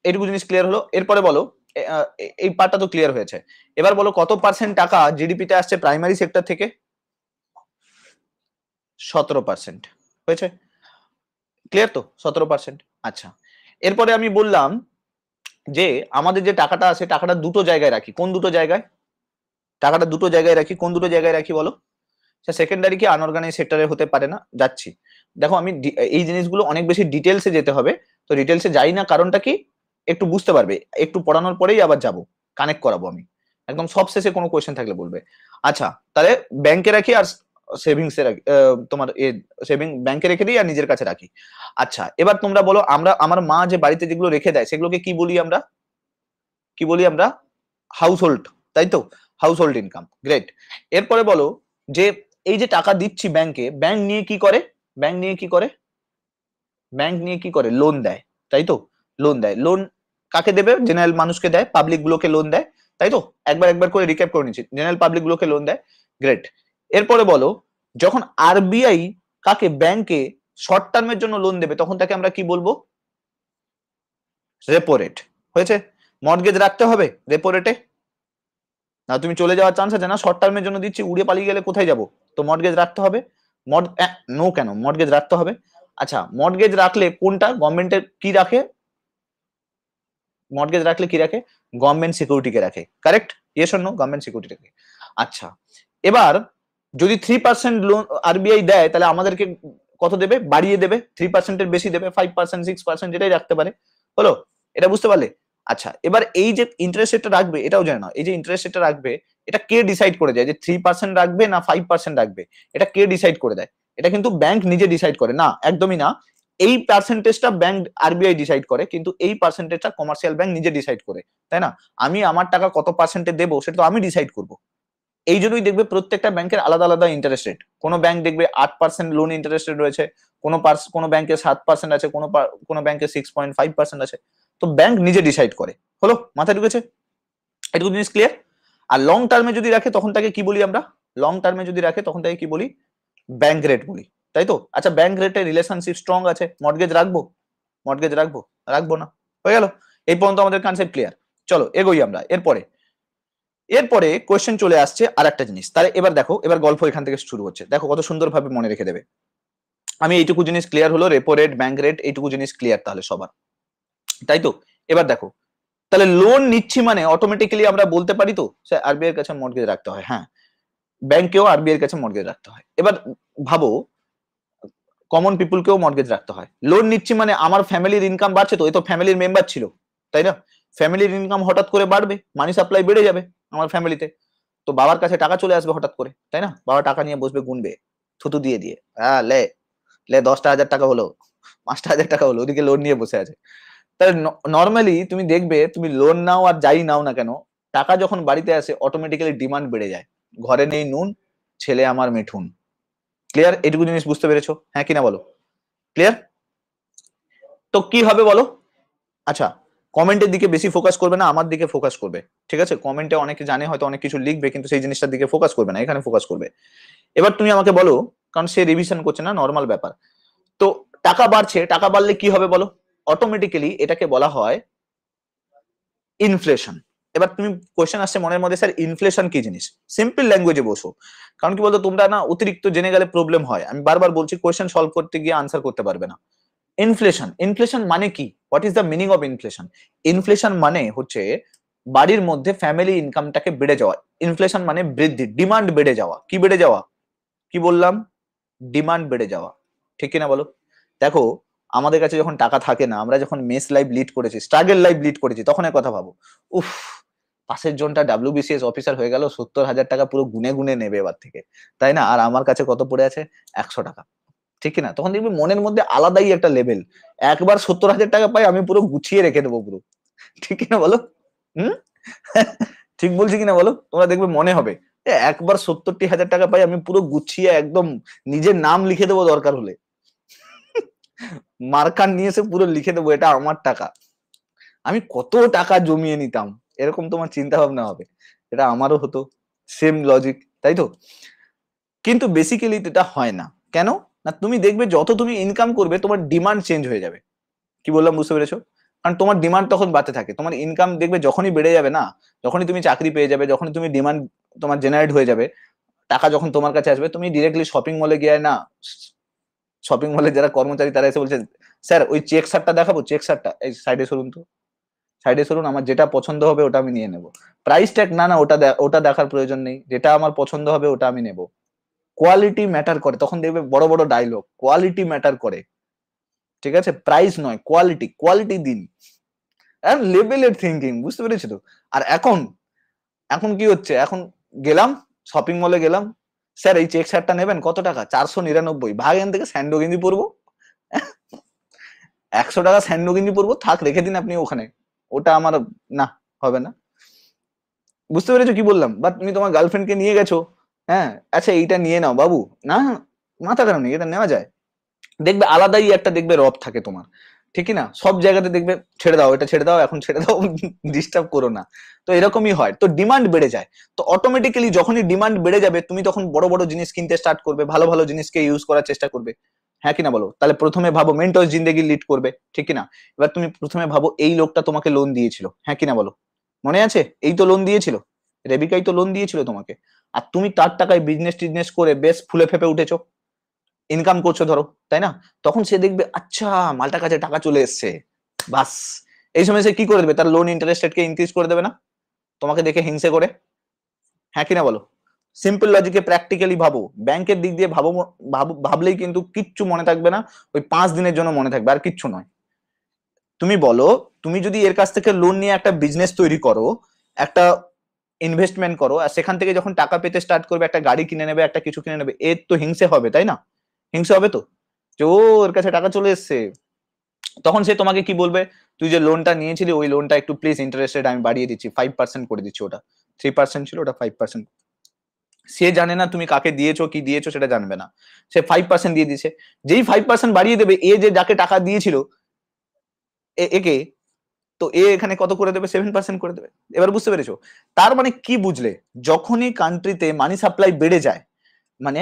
এটুকু জিনিস ক্লিয়ার হলো এরপরে বলো এই পার্টটা তো ক্লিয়ার হয়েছে এবার বলো কত পার্সেন্ট টাকা জিডিপিতে আসছে প্রাইমারি সেক্টর থেকে সতেরো পার্সেন্ট হয়েছে ক্লিয়ার তো সতেরো পার্সেন্ট আচ্ছা এরপরে আমি বললাম যে আমাদের যে টাকাটা আছে টাকাটা দুটো জায়গায় রাখি কোন দুটো জায়গায় টাকাটা দুটো জায়গায় রাখি কোন দুটো জায়গায় রাখি বলো সেকেন্ডারি আচ্ছা, কি আনঅর্গানাইজ সেক্টরে হতে পারে না যাচ্ছি দেখো আমি এই জিনিসগুলো অনেক বেশি ডিটেলসে যেতে হবে তো ডিটেলসে যাই না কারণটা কি একটু বুঝতে পারবে একটু পড়ানোর পরেই আবার যাব কানেক্ট করাবো আমি একদম সবশেষে কোনো কোয়েশ্চেন থাকলে বলবে আচ্ছা তাহলে ব্যাংকে রাখি আর সেভিংসে রাখি তোমার এ সেভিং ব্যাংকে রেখে দিই আর নিজের কাছে রাখি আচ্ছা এবার তোমরা বলো আমরা আমার মা যে বাড়িতে যেগুলো রেখে দেয় সেগুলোকে কি বলি আমরা কি বলি আমরা হাউস হোল্ড তাই তো হাউস হোল্ড ইনকাম গ্রেট এরপরে বলো যে এই যে টাকা দিচ্ছি ব্যাংকে ব্যাংক নিয়ে কি করে ব্যাংক নিয়ে কি করে ব্যাংক নিয়ে কি করে লোন দেয় তাই তো লোন দেয় লোন কাকে দেবে জেনারেল মানুষকে দেয় পাবলিক গুলোকে লোন দেয় তাই তো একবার একবার করে রিক্যাপ করে নিচ্ছি জেনারেল পাবলিক গুলোকে লোন দেয় গ্রেট এরপরে বলো যখন আরবিআই কাকে ব্যাংকে শর্ট টার্মের জন্য লোন দেবে তখন তাকে আমরা কি বলবো রেপো রেট হয়েছে মর্গেজ রাখতে হবে রেপো রেটে না তুমি চলে যাওয়ার চান্স আছে না শর্ট টার্মের জন্য দিচ্ছি উড়ে পালিয়ে গেলে কোথায় যাব তো মর্গেজ রাখতে হবে মর নো কেন মর্গেজ রাখতে হবে আচ্ছা মর্গেজ রাখলে কোনটা গভর্নমেন্টের কি রাখে মর্গেজ রাখলে কি রাখে গভর্নমেন্ট সিকিউরিটিকে রাখে কারেক্ট ইয়েস অন্য গভর্নমেন্ট সিকিউরিটি রাখে আচ্ছা এবার যদি থ্রি পার্সেন্ট লোন আরবিআই দেয় তাহলে আমাদেরকে কত দেবে বাড়িয়ে দেবে থ্রি পার্সেন্টের বেশি দেবে ফাইভ পার্সেন্ট সিক্স পার্সেন্ট যেটাই রাখতে পারে হলো এটা বুঝতে পারলে আচ্ছা এবার এই যে ইন্টারেস্ট রেটটা রাখবে এটাও জানে না এই যে ইন্টারেস্ট রেটটা রাখবে এটা কে ডিসাইড করে যায় যে থ্রি পার্সেন্ট রাখবে না ফাইভ পার্সেন্ট রাখবে এটা কে ডিসাইড করে দেয় এটা কিন্তু ব্যাংক নিজে ডিসাইড করে না একদমই না এই পার্সেন্টেজটা ব্যাংক আরবিআই ডিসাইড করে কিন্তু এই পার্সেন্টেজটা কমার্শিয়াল ব্যাংক নিজে ডিসাইড করে তাই না আমি আমার টাকা কত পার্সেন্টে দেবো সেটা তো আমি ডিসাইড করবো এই জন্যই দেখবে প্রত্যেকটা ব্যাংকের আলাদা আলাদা ইন্টারেস্ট রেট কোনো ব্যাংক দেখবে আট পার্সেন্ট লোন ইন্টারেস্ট রেট রয়েছে কোনো কোনো ব্যাংকে সাত পার্সেন্ট আছে কোনো কোনো ব্যাংকে সিক্স পয়েন্ট ফাইভ পার্সেন্ট আছে তো ব্যাংক নিজে ডিসাইড করে হলো মাথায় ঢুকেছে এটুকু জিনিস ক্লিয়ার আর লং টার্মে যদি রাখে তখন তাকে কি বলি আমরা লং টার্মে যদি রাখে তখন তাকে কি বলি ব্যাংক রেট বলি তাই তো আচ্ছা ব্যাংক রেটে রিলেশনশিপ স্ট্রং আছে মর্গেজ রাখবো মর্গেজ রাখবো রাখবো না হয়ে গেল এই পর্যন্ত আমাদের কনসেপ্ট ক্লিয়ার চলো এগোই আমরা এরপরে এরপরে কোয়েশ্চেন চলে আসছে আর একটা জিনিস তাহলে এবার দেখো এবার গল্প এখান থেকে শুরু হচ্ছে দেখো কত সুন্দরভাবে মনে রেখে দেবে আমি এইটুকু জিনিস ক্লিয়ার হলো রেপো রেট ব্যাংক রেট এইটুকু জিনিস ক্লিয়ার তাহলে সবার তাই তো এবার দেখো তাহলে লোন নিচ্ছি মানে অটোমেটিক্যালি আমরা বলতে পারি তো আরবি এর কাছে মর্গেজ রাখতে হয় হ্যাঁ ব্যাংকেও আরবিআই এর কাছে মর্গেজ রাখতে হয় এবার ভাবো কমন পিপুলকেও মর্গেজ রাখতে হয় লোন নিচ্ছি মানে আমার ফ্যামিলির ইনকাম বাড়ছে তো এ তো ফ্যামিলির মেম্বার ছিল তাই না ফ্যামিলির ইনকাম হঠাৎ করে বাড়বে মানি সাপ্লাই বেড়ে যাবে আমার ফ্যামিলিতে তো বাবার কাছে টাকা চলে আসবে হঠাৎ করে তাই না বাবা টাকা নিয়ে বসবে গুনবে থুতু দিয়ে দিয়ে হ্যাঁ লে লে দশটা হাজার টাকা হলো পাঁচটা হাজার টাকা হলো ওদিকে লোন নিয়ে বসে আছে তাহলে নর্মালি তুমি দেখবে তুমি লোন নাও আর যাই নাও না কেন টাকা যখন বাড়িতে আসে অটোমেটিক্যালি ডিমান্ড বেড়ে যায় ঘরে নেই নুন ছেলে আমার মিঠুন ক্লিয়ার এটুকু জিনিস বুঝতে পেরেছো হ্যাঁ কিনা বলো ক্লিয়ার তো কি হবে বলো আচ্ছা কমেন্টের দিকে বেশি ফোকাস করবে না আমার দিকে ফোকাস করবে ঠিক আছে কমেন্টে অনেকে জানে হয়তো অনেক কিছু লিখবে কিন্তু সেই জিনিসটার দিকে ফোকাস করবে না এখানে ফোকাস করবে এবার তুমি আমাকে বলো কারণ সে রিভিশন করছে না নর্মাল ব্যাপার তো টাকা বাড়ছে টাকা বাড়লে কি হবে বলো অটোমেটিক্যালি এটাকে বলা হয় ইনফ্লেশন এবার তুমি কোয়েশ্চেন আসছে মনের মধ্যে স্যার ইনফ্লেশন কি জিনিস সিম্পল ল্যাঙ্গুয়েজে বসো কারণ কি বলতো তোমরা না অতিরিক্ত জেনে গেলে প্রবলেম হয় আমি বারবার বলছি কোয়েশ্চেন সলভ করতে গিয়ে আনসার করতে পারবে না ইনফ্লেশন ইনফ্লেশন মানে কি what is the meaning of inflation inflation মানে হচ্ছে বাড়ির মধ্যে ফ্যামিলি ইনকামটাকে বেড়ে যাওয়া ইনফ্লেশন মানে বৃদ্ধি ডিমান্ড বেড়ে যাওয়া কি বেড়ে যাওয়া কি বললাম ডিমান্ড বেড়ে যাওয়া ঠিক কিনা বলো দেখো আমাদের কাছে যখন টাকা থাকে না আমরা যখন মেস লাইফ লিড করেছি স্ট্রাগল লাইফ লিড করেছি তখন এক কথা ভাবো উফ পাশের জনটা ডাব্লিউবিসিএস অফিসার হয়ে গেল সত্তর হাজার টাকা পুরো গুনে গুনে নেবে এবার থেকে তাই না আর আমার কাছে কত পড়ে আছে একশো টাকা ঠিক না তখন দেখবি মনের মধ্যে আলাদাই একটা লেভেল একবার সত্তর হাজার টাকা পাই আমি পুরো গুছিয়ে রেখে দেবো পুরো ঠিক না বলো হম ঠিক বলছি কিনা বলো তোমরা দেখবে মনে হবে একবার সত্তরটি হাজার টাকা পাই আমি পুরো গুছিয়ে একদম নিজের নাম লিখে দেবো দরকার হলে মার্কার নিয়ে এসে পুরো লিখে দেবো এটা আমার টাকা আমি কত টাকা জমিয়ে নিতাম এরকম তোমার চিন্তা ভাবনা হবে এটা আমারও হতো সেম লজিক তাই তো কিন্তু বেসিক্যালি এটা হয় না কেন না তুমি দেখবে যত তুমি ইনকাম করবে তোমার ডিমান্ড চেঞ্জ হয়ে যাবে কি বললাম বুঝতে পেরেছো কারণ তোমার ডিমান্ড তখন বাড়তে থাকে তোমার ইনকাম দেখবে যখনই বেড়ে যাবে না যখনই তুমি চাকরি পেয়ে যাবে যখনই তুমি ডিমান্ড তোমার জেনারেট হয়ে যাবে টাকা যখন তোমার কাছে আসবে তুমি ডিরেক্টলি শপিং মলে গিয়ে না শপিং মলে যারা কর্মচারী তারা এসে বলছে স্যার ওই চেক শার্টটা দেখাবো চেক শার্টটা এই সাইডে সরুন তো সাইডে সরুন আমার যেটা পছন্দ হবে ওটা আমি নিয়ে নেবো প্রাইস ট্যাগ না না ওটা ওটা দেখার প্রয়োজন নেই যেটা আমার পছন্দ হবে ওটা আমি নেবো কোয়ালিটি ম্যাটার করে তখন দেখবে বড় বড় ডায়লগ কোয়ালিটি ম্যাটার করে ঠিক আছে প্রাইস নয় কোয়ালিটি কোয়ালিটি দিন লেভেলের থিঙ্কিং বুঝতে পেরেছি তো আর এখন এখন কি হচ্ছে এখন গেলাম শপিং মলে গেলাম স্যার এই চেক শার্টটা নেবেন কত টাকা চারশো নিরানব্বই ভাগ এখান থেকে স্যান্ডো গেঞ্জি পরবো একশো টাকা স্যান্ডো গেঞ্জি পরবো থাক রেখে দিন আপনি ওখানে ওটা আমার না হবে না বুঝতে পেরেছো কি বললাম বা তুমি তোমার গার্লফ্রেন্ডকে নিয়ে গেছো হ্যাঁ আচ্ছা এইটা নিয়ে নাও বাবু না মাথা খারাপ নেই এটা নেওয়া যায় দেখবে আলাদাই একটা দেখবে রব থাকে তোমার ঠিক না সব জায়গাতে দেখবে ছেড়ে দাও এটা ছেড়ে দাও এখন ছেড়ে দাও ডিস্টার্ব করো না তো এরকমই হয় তো ডিমান্ড বেড়ে যায় তো অটোমেটিক্যালি যখনই ডিমান্ড বেড়ে যাবে তুমি তখন বড় বড় জিনিস কিনতে স্টার্ট করবে ভালো ভালো জিনিসকে ইউজ করার চেষ্টা করবে হ্যাঁ কিনা বলো তাহলে প্রথমে ভাবো মেন্টস জিন্দেগি লিড করবে ঠিক কিনা এবার তুমি প্রথমে ভাবো এই লোকটা তোমাকে লোন দিয়েছিল হ্যাঁ কিনা বলো মনে আছে এই তো লোন দিয়েছিল রেবিকাই তো লোন দিয়েছিল তোমাকে আর তুমি তার টাকায় বিজনেস টিজনেস করে বেশ ফুলে ফেপে উঠেছো ইনকাম করছো ধরো তাই না তখন সে দেখবে আচ্ছা মালটার কাছে টাকা চলে এসছে বাস এই সময় সে কি করে দেবে তার লোন ইন্টারেস্ট রেটকে ইনক্রিজ করে দেবে না তোমাকে দেখে হিংসে করে হ্যাঁ কিনা বলো সিম্পল লজিকে প্র্যাকটিক্যালি ভাবো ব্যাংকের দিক দিয়ে ভাবো ভাবলেই কিন্তু কিচ্ছু মনে থাকবে না ওই পাঁচ দিনের জন্য মনে থাকবে আর কিচ্ছু নয় তুমি বলো তুমি যদি এর কাছ থেকে লোন নিয়ে একটা বিজনেস তৈরি করো একটা ইনভেস্টমেন্ট করো আর সেখান থেকে যখন টাকা পেতে স্টার্ট করবে একটা গাড়ি কিনে নেবে একটা কিছু কিনে নেবে এর তো হিংসে হবে তাই না হিংসে হবে তো যে ও ওর কাছে টাকা চলে এসছে তখন সে তোমাকে কি বলবে তুই যে লোনটা নিয়েছিলি ওই লোনটা একটু প্লিজ ইন্টারেস্ট রেট আমি বাড়িয়ে দিচ্ছি ফাইভ পার্সেন্ট করে দিচ্ছি ওটা থ্রি পার্সেন্ট ছিল ওটা ফাইভ পার্সেন্ট সে জানে না তুমি কাকে দিয়েছো কি দিয়েছো সেটা জানবে না সে ফাইভ পার্সেন্ট দিয়ে দিচ্ছে যেই ফাইভ পার্সেন্ট বাড়িয়ে দেবে এ যে যাকে টাকা দিয়েছিল একে তো এ এখানে কত করে দেবে সেভেন পার্সেন্ট করে দেবে এবার বুঝতে পেরেছো তার মানে কি বুঝলে যখনই কান্ট্রিতে মানি সাপ্লাই বেড়ে যায় মানে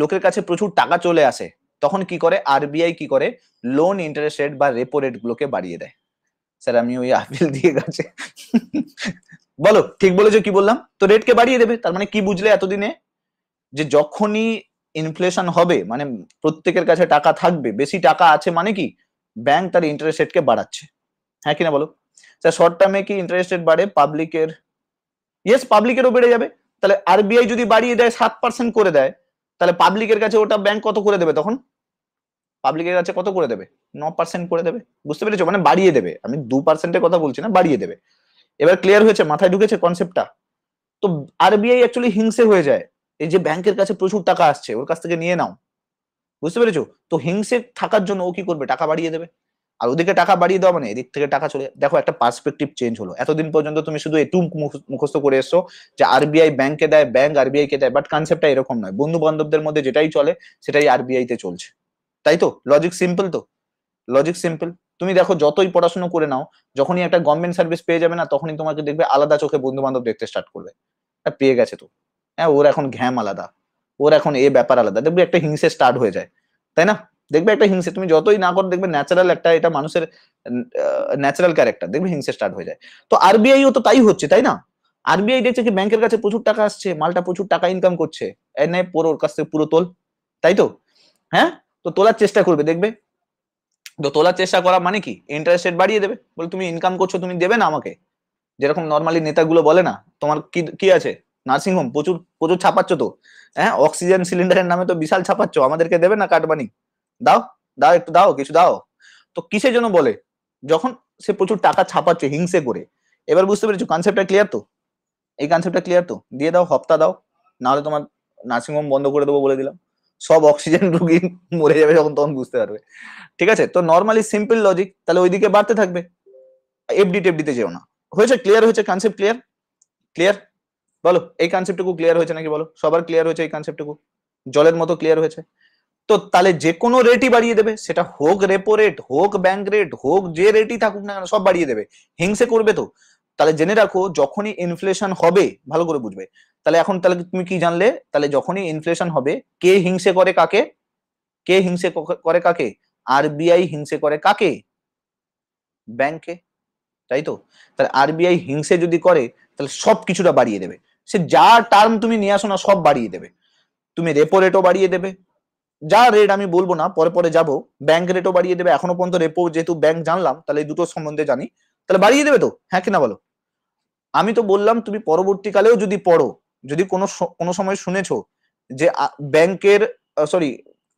লোকের কাছে প্রচুর টাকা চলে আসে তখন কি করে আরবিআই কি করে লোন ইন্টারেস্ট রেট বা রেপো রেট গুলোকে বাড়িয়ে দেয় স্যার আমি ওই আপিল দিয়ে গেছে বলো ঠিক বলেছো কি বললাম তো রেটকে বাড়িয়ে দেবে তার মানে কি বুঝলে এতদিনে যে যখনই ইনফ্লেশন হবে মানে প্রত্যেকের কাছে টাকা থাকবে বেশি টাকা আছে মানে কি ব্যাংক তার ইন্টারেস্ট রেটকে বাড়াচ্ছে হ্যাঁ কিনা বলো স্যার শর্ট টার্মে কি ইন্টারেস্ট রেট বাড়ে পাবলিকের ইয়েস পাবলিকেরও বেড়ে যাবে তাহলে আরবিআই যদি বাড়িয়ে দেয় সাত পার্সেন্ট করে দেয় তাহলে পাবলিকের কাছে ওটা ব্যাংক কত করে দেবে তখন পাবলিকের কাছে কত করে দেবে ন পার্সেন্ট করে দেবে বুঝতে পেরেছো মানে বাড়িয়ে দেবে আমি দু পার্সেন্টের কথা বলছি না বাড়িয়ে দেবে এবার ক্লিয়ার হয়েছে মাথায় ঢুকেছে কনসেপ্টটা তো আরবিআই অ্যাকচুয়ালি হিংসে হয়ে যায় এই যে ব্যাংকের কাছে প্রচুর টাকা আসছে ওর কাছ থেকে নিয়ে নাও বুঝতে পেরেছো তো হিংসে থাকার জন্য ও কি করবে টাকা বাড়িয়ে দেবে আর ওদিকে টাকা বাড়িয়ে দেওয়া মানে এদিক থেকে টাকা চলে দেখো একটা পার্সপেক্টিভ চেঞ্জ হলো এতদিন পর্যন্ত তুমি শুধু এটু মুখস্থ করে এসছো যে আরবিআই ব্যাংকে দেয় ব্যাংক আরবিআই কে দেয় বাট কনসেপ্টটা এরকম নয় বন্ধু বান্ধবদের মধ্যে যেটাই চলে সেটাই আরবিআই তে চলছে তাই তো লজিক সিম্পল তো লজিক সিম্পল তুমি দেখো যতই পড়াশোনা করে নাও যখনই একটা গভর্নমেন্ট সার্ভিস পেয়ে যাবে না তখনই তোমাকে দেখবে আলাদা চোখে বন্ধু বান্ধব দেখতে স্টার্ট করবে পেয়ে গেছে তো হ্যাঁ ওর এখন ঘ্যাম আলাদা ওর এখন এ ব্যাপার আলাদা দেখবে একটা হিংসে স্টার্ট হয়ে যায় তাই না দেখবে একটা হিংসে তুমি যতই না করো দেখবে ন্যাচারাল একটা এটা মানুষের ন্যাচারাল ক্যারেক্টার দেখবে হিংসে স্টার্ট হয়ে যায় তো আরবিআইও তো তাই হচ্ছে তাই না আরবিআই দেখছে কি ব্যাংকের কাছে প্রচুর টাকা আসছে মালটা প্রচুর টাকা ইনকাম করছে এর নাই পুরো ওর কাছ থেকে পুরো তোল তাই তো হ্যাঁ তো তোলার চেষ্টা করবে দেখবে তো তোলার চেষ্টা করা মানে কি ইন্টারেস্ট রেট বাড়িয়ে দেবে বলে তুমি ইনকাম করছো তুমি দেবে না আমাকে যেরকম নর্মালি নেতাগুলো বলে না তোমার কি কি আছে নার্সিংহোম প্রচুর প্রচুর ছাপাচ্ছ তো হ্যাঁ অক্সিজেন সিলিন্ডারের নামে তো বিশাল ছাপাচ্ছ আমাদেরকে দেবে না কাটবানি দাও দাও একটু দাও কিছু দাও তো কিসের জন্য বলে যখন সে প্রচুর টাকা ছাপাচ্ছে হিংসে করে এবার বুঝতে পেরেছো কনসেপ্টটা ক্লিয়ার তো এই কনসেপ্টটা ক্লিয়ার তো দিয়ে দাও হপ্তা দাও নাহলে তোমার নার্সিংহোম বন্ধ করে দেবো বলে দিলাম সব অক্সিজেন রুগী মরে যাবে যখন তখন বুঝতে পারবে ঠিক আছে তো নর্মালি সিম্পল লজিক তাহলে ওইদিকে বাড়তে থাকবে এফডি টেফডিতে যেও না হয়েছে ক্লিয়ার হয়েছে কনসেপ্ট ক্লিয়ার ক্লিয়ার বলো এই কনসেপ্টটুকু ক্লিয়ার হয়েছে নাকি বলো সবার ক্লিয়ার হয়েছে এই কনসেপ্টটুকু জলের মতো ক্লিয়ার হয়েছে তো তাহলে যে কোনো রেটই বাড়িয়ে দেবে সেটা হোক রেপো রেট হোক ব্যাংক রেট হোক যে রেটই থাকুক না কেন সব বাড়িয়ে দেবে হিংসে করবে তো তাহলে জেনে রাখো যখনই ইনফ্লেশন হবে ভালো করে বুঝবে তাহলে এখন তাহলে তুমি কি জানলে তাহলে যখনই ইনফ্লেশন হবে কে হিংসে করে কাকে কে হিংসে করে কাকে আরবিআই হিংসে করে কাকে ব্যাংকে তাই তো তাহলে আরবিআই হিংসে যদি করে তাহলে সব কিছুটা বাড়িয়ে দেবে সে যা টার্ম তুমি নিয়ে আসো না সব বাড়িয়ে দেবে তুমি রেপো রেটও বাড়িয়ে দেবে যা রেট আমি বলবো না পরে পরে যাব ব্যাংক রেটও বাড়িয়ে দেবে এখনো পর্যন্ত রেপো যেহেতু ব্যাংক জানলাম তাহলে দুটো সম্বন্ধে জানি তাহলে বাড়িয়ে দেবে তো হ্যাঁ কিনা বলো আমি তো বললাম তুমি পরবর্তীকালেও যদি পড়ো যদি কোনো কোনো সময় শুনেছো যে ব্যাংকের সরি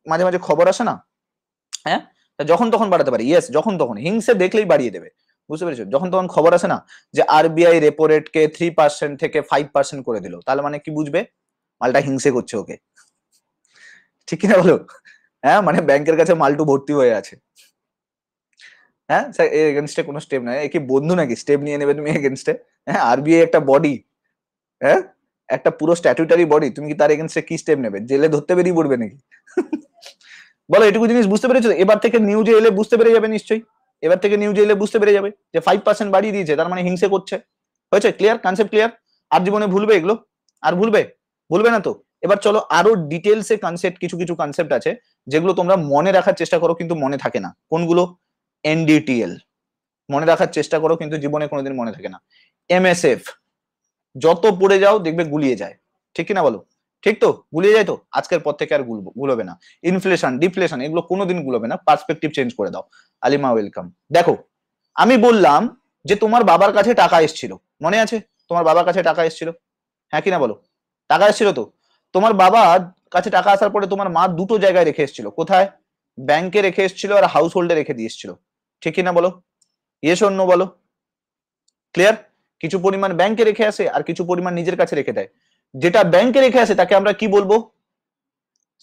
মাঝে মাঝে খবর আসে না হ্যাঁ যখন তখন বাড়াতে পারে ইয়েস যখন তখন হিংসে দেখলেই বাড়িয়ে দেবে বুঝতে পেরেছো যখন তখন খবর আসে না যে আরবিআই রেপো রেটকে থ্রি পার্সেন্ট থেকে ফাইভ পার্সেন্ট করে দিল তাহলে মানে কি বুঝবে মালটা হিংসে করছে ওকে ঠিক কিনা বলো হ্যাঁ মানে ব্যাংকের কাছে মালটু ভর্তি হয়ে আছে হ্যাঁ স্যার এর এগেনস্টে কোনো স্টেপ নাই কি বন্ধু নাকি স্টেপ নিয়ে নেবে তুমি এগেনস্টে হ্যাঁ আরবিআই একটা বডি হ্যাঁ একটা পুরো স্ট্যাটুটারি বডি তুমি কি তার এগেনস্টে কি স্টেপ নেবে জেলে ধরতে বেরিয়ে পড়বে নাকি বলো এটুকু জিনিস বুঝতে পেরেছো এবার থেকে নিউজে এলে বুঝতে পেরে যাবে নিশ্চয়ই এবার থেকে নিউজে এলে বুঝতে পেরে যাবে যে ফাইভ পার্সেন্ট বাড়িয়ে দিয়েছে তার মানে হিংসে করছে হয়েছে ক্লিয়ার কনসেপ্ট ক্লিয়ার আর জীবনে ভুলবে এগুলো আর ভুলবে ভুলবে না তো এবার চলো আরো ডিটেলসে কনসেপ্ট কিছু কিছু কনসেপ্ট আছে যেগুলো তোমরা মনে রাখার চেষ্টা করো কিন্তু মনে থাকে না কোনগুলো এনডিটিএল মনে রাখার চেষ্টা করো কিন্তু জীবনে কোনোদিন মনে থাকে না এমএসএফ যত পড়ে যাও দেখবে গুলিয়ে যায় ঠিক কিনা বলো ঠিক তো গুলিয়ে যায় তো আজকের পর থেকে আর গুলবে না ইনফ্লেশন ডিফ্লেশন এগুলো কোনোদিন গুলবে না পার্সপেক্টিভ চেঞ্জ করে দাও আলিমা ওয়েলকাম দেখো আমি বললাম যে তোমার বাবার কাছে টাকা এসছিল মনে আছে তোমার বাবার কাছে টাকা এসেছিল হ্যাঁ কিনা বলো টাকা এসেছিল তো তোমার বাবা কাছে টাকা আসার পরে তোমার মা দুটো জায়গায় রেখে এসেছিল কোথায় ব্যাংকে রেখে এসেছিল আর হাউস হোল্ডে রেখে দিয়ে এসেছিল ঠিক কিনা বলো ইয়েস অন্য বলো ক্লিয়ার কিছু পরিমাণ ব্যাংকে রেখে আসে আর কিছু পরিমাণ নিজের কাছে রেখে দেয় যেটা ব্যাংকে রেখে আসে তাকে আমরা কি বলবো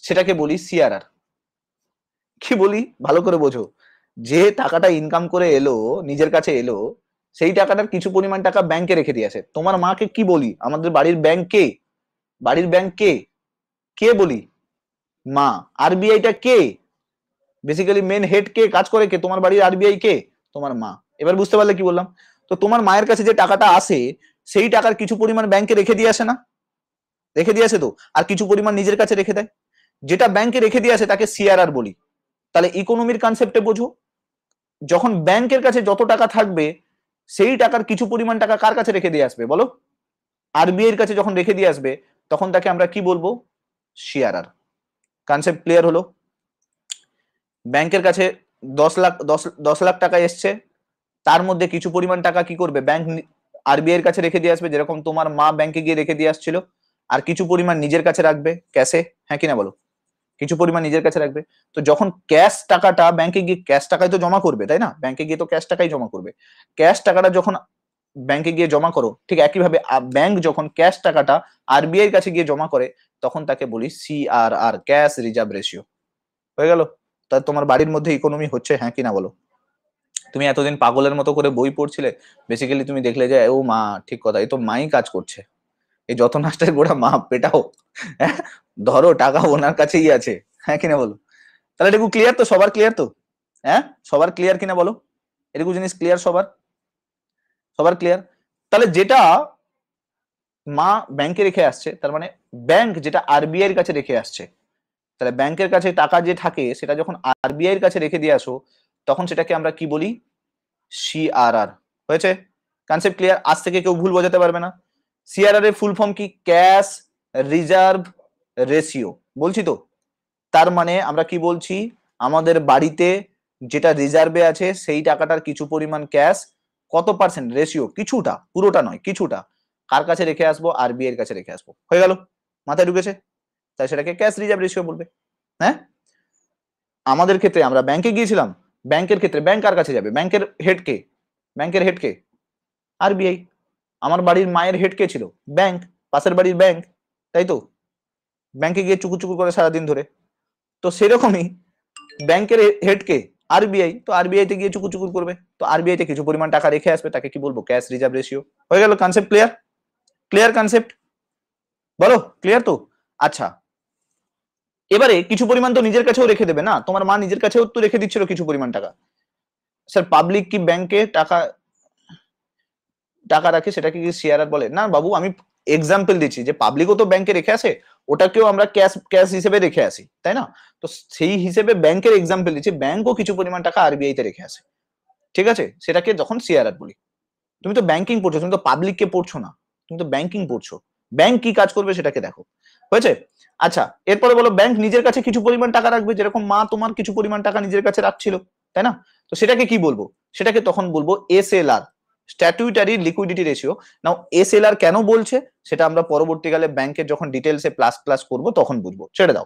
সেটাকে বলি সিআরআর কি বলি ভালো করে বোঝো যে টাকাটা ইনকাম করে এলো নিজের কাছে এলো সেই টাকাটার কিছু পরিমাণ টাকা ব্যাংকে রেখে দিয়ে আসে তোমার মাকে কি বলি আমাদের বাড়ির ব্যাংকে বাড়ির ব্যাংক কে কে বলি মা আরবিআইটা কে বেসিক্যালি মেন হেড কে কাজ করে কে তোমার বাড়ির আরবিআই কে তোমার মা এবার বুঝতে পারলে কি বললাম তো তোমার মায়ের কাছে যে টাকাটা আসে সেই টাকার কিছু পরিমাণ ব্যাংকে রেখে দিয়ে আসে না রেখে দিয়ে আসে তো আর কিছু পরিমাণ নিজের কাছে রেখে দেয় যেটা ব্যাংকে রেখে দিয়ে আসে তাকে সিআরআর বলি তাহলে ইকোনমির কনসেপ্টে বোঝো যখন ব্যাংকের কাছে যত টাকা থাকবে সেই টাকার কিছু পরিমাণ টাকা কার কাছে রেখে দিয়ে আসবে বলো আরবিআই এর কাছে যখন রেখে দিয়ে আসবে তখন তাকে আমরা কি বলবো শেয়ারার কনসেপ্ট ক্লিয়ার হলো ব্যাংকের কাছে দশ লাখ দশ দশ লাখ টাকা এসছে তার মধ্যে কিছু পরিমাণ টাকা কি করবে ব্যাংক আরবিআই এর কাছে রেখে দিয়ে আসবে যেরকম তোমার মা ব্যাংকে গিয়ে রেখে দিয়ে আসছিল আর কিছু পরিমাণ নিজের কাছে রাখবে ক্যাশে হ্যাঁ কিনা বলো কিছু পরিমাণ নিজের কাছে রাখবে তো যখন ক্যাশ টাকাটা ব্যাংকে গিয়ে ক্যাশ টাকায় তো জমা করবে তাই না ব্যাংকে গিয়ে তো ক্যাশ টাকাই জমা করবে ক্যাশ টাকাটা যখন ব্যাংকে গিয়ে জমা করো ঠিক একইভাবে ব্যাংক যখন ক্যাশ টাকাটা আরবিআই এর কাছে গিয়ে জমা করে তখন তাকে বলি আর ক্যাশ রিজার্ভ রেশিও হয়ে গেল তা তোমার বাড়ির মধ্যে ইকোনমি হচ্ছে হ্যাঁ কিনা বলো তুমি এতদিন পাগলের মতো করে বই পড়ছিলে বেসিক্যালি তুমি দেখলে যে ও মা ঠিক কথা এই তো মাই কাজ করছে এই যত নাচটার গোড়া মা পেটাও হ্যাঁ? ধরো টাকা ওনার কাছেই আছে হ্যাঁ কিনা বলো তাহলে এটুকু ক্লিয়ার তো সবার ক্লিয়ার তো হ্যাঁ সবার ক্লিয়ার কিনা বলো এটুকু জিনিস ক্লিয়ার সবার সবার ক্লিয়ার তাহলে যেটা মা ব্যাংকে রেখে আসছে তার মানে ব্যাংক যেটা আরবিআই এর কাছে রেখে আসছে তাহলে ব্যাংকের কাছে টাকা যে থাকে সেটা যখন আরবিআই এর কাছে রেখে দিয়ে আসো তখন সেটাকে আমরা কি বলি সিআরআর হয়েছে কনসেপ্ট ক্লিয়ার আজ থেকে কেউ ভুল বোঝাতে পারবে না সিআরআর এর ফুল ফর্ম কি ক্যাশ রিজার্ভ রেশিও বলছি তো তার মানে আমরা কি বলছি আমাদের বাড়িতে যেটা রিজার্ভে আছে সেই টাকাটার কিছু পরিমাণ ক্যাশ কত পার্সেন্ট রেশিও কিছুটা পুরোটা নয় কিছুটা কার কাছে রেখে আসবো আর বি এর কাছে রেখে আসবো হয়ে গেল মাথায় ঢুকেছে তাই সেটাকে ক্যাশ রিজার্ভ রেশিও বলবে হ্যাঁ আমাদের ক্ষেত্রে আমরা ব্যাংকে গিয়েছিলাম ব্যাংকের ক্ষেত্রে ব্যাংক কার কাছে যাবে ব্যাংকের হেড কে ব্যাংকের হেড কে বিআই আমার বাড়ির মায়ের হেড কে ছিল ব্যাংক পাশের বাড়ির ব্যাংক তাই তো ব্যাংকে গিয়ে চুকু চুকু করে সারাদিন ধরে তো সেরকমই ব্যাংকের হেড কে আরবিআই তো আরবিআই তে গিয়ে চুকু চুকুর করবে তো আরবিআইতে কিছু পরিমাণ টাকা রেখে আসবে তাকে কি বলবো ক্যাশ রিজার্ভ রেশিও হয়ে গেল কনসেপ্ট ক্লিয়ার ক্লিয়ার কনসেপ্ট বলো ক্লিয়ার তো আচ্ছা এবারে কিছু পরিমাণ তো নিজের কাছেও রেখে দেবে না তোমার মা নিজের কাছেও তো রেখে দিচ্ছিল কিছু পরিমাণ টাকা স্যার পাবলিক কি ব্যাংকে টাকা টাকা রাখে সেটাকে কি শেয়ার বলে না বাবু আমি এক্সাম্পল দিচ্ছি যে পাবলিকও তো ব্যাংকে রেখে আসে ওটাকেও আমরা ক্যাশ ক্যাশ হিসেবে রেখে আসি তাই না তো সেই হিসেবে ব্যাংকের এক্সাম্পল দিচ্ছি ব্যাংকও কিছু পরিমাণ টাকা আরবিআই তে রেখে আসে ঠিক আছে সেটাকে যখন সিআরআর বলি তুমি তো ব্যাংকিং পড়ছো তুমি তো পাবলিককে পড়ছো না তুমি তো ব্যাংকিং পড়ছো ব্যাংক কি কাজ করবে সেটাকে দেখো হয়েছে আচ্ছা এরপরে বলো ব্যাংক নিজের কাছে কিছু পরিমাণ টাকা রাখবে যেরকম মা তোমার কিছু পরিমাণ টাকা নিজের কাছে রাখছিল তাই না তো সেটাকে কি বলবো সেটাকে তখন বলবো S L R statutory liquidity ratio now SLR কেন বলছে সেটা আমরা পরবর্তীকালে ব্যাংকের যখন ডিটেলসে প্লাস প্লাস করব তখন বুঝবো ছেড়ে দাও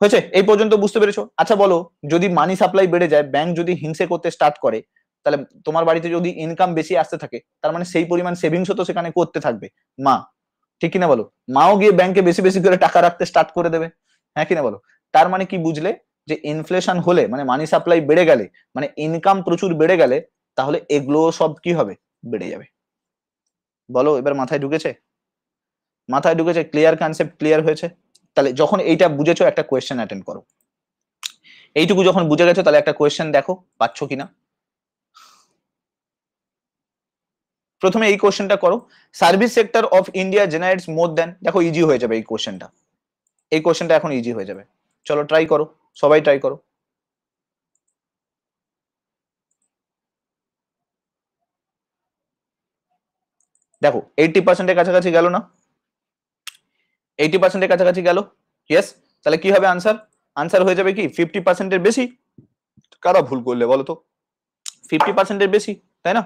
হয়েছে এই পর্যন্ত বুঝতে পেরেছো আচ্ছা বলো যদি মানি সাপ্লাই বেড়ে যায় ব্যাংক যদি হিংসে করতে স্টার্ট করে তাহলে তোমার বাড়িতে যদি ইনকাম বেশি আসতে থাকে তার মানে সেই পরিমাণ সেভিংসও তো সেখানে করতে থাকবে মা ঠিক কিনা বলো মাও গিয়ে ব্যাংকে বেশি বেশি করে টাকা রাখতে স্টার্ট করে দেবে হ্যাঁ কিনা বলো তার মানে কি বুঝলে যে ইনফ্লেশন হলে মানে মানি সাপ্লাই বেড়ে গেলে মানে ইনকাম প্রচুর বেড়ে গেলে তাহলে এগুলো সব কি হবে বেড়ে যাবে বলো এবার মাথায় ঢুকেছে মাথায় ঢুকেছে ক্লিয়ার কনসেপ্ট ক্লিয়ার হয়েছে তাহলে যখন এইটা বুঝেছো একটা কোয়েশ্চেন অ্যাটেন্ড করো এইটুকু যখন বুঝে গেছো তাহলে একটা কোয়েশ্চেন দেখো পাচ্ছ কিনা প্রথমে এই কোশ্চেনটা করো service sector of India generates more than দেখো ইজি হয়ে যাবে এই কোশ্চেনটা এই কোয়েশ্চেনটা এখন ইজি হয়ে যাবে চলো ট্রাই করো সবাই ট্রাই করো দেখো এইটি পার্সেন্টের কাছাকাছি গেল না এইটি পার্সেন্টের কাছাকাছি গেল ইয়েস তাহলে কি হবে আনসার আনসার হয়ে যাবে কি ফিফটি পার্সেন্টের বেশি কারা ভুল করলে বলো তো ফিফটি পার্সেন্টের বেশি তাই না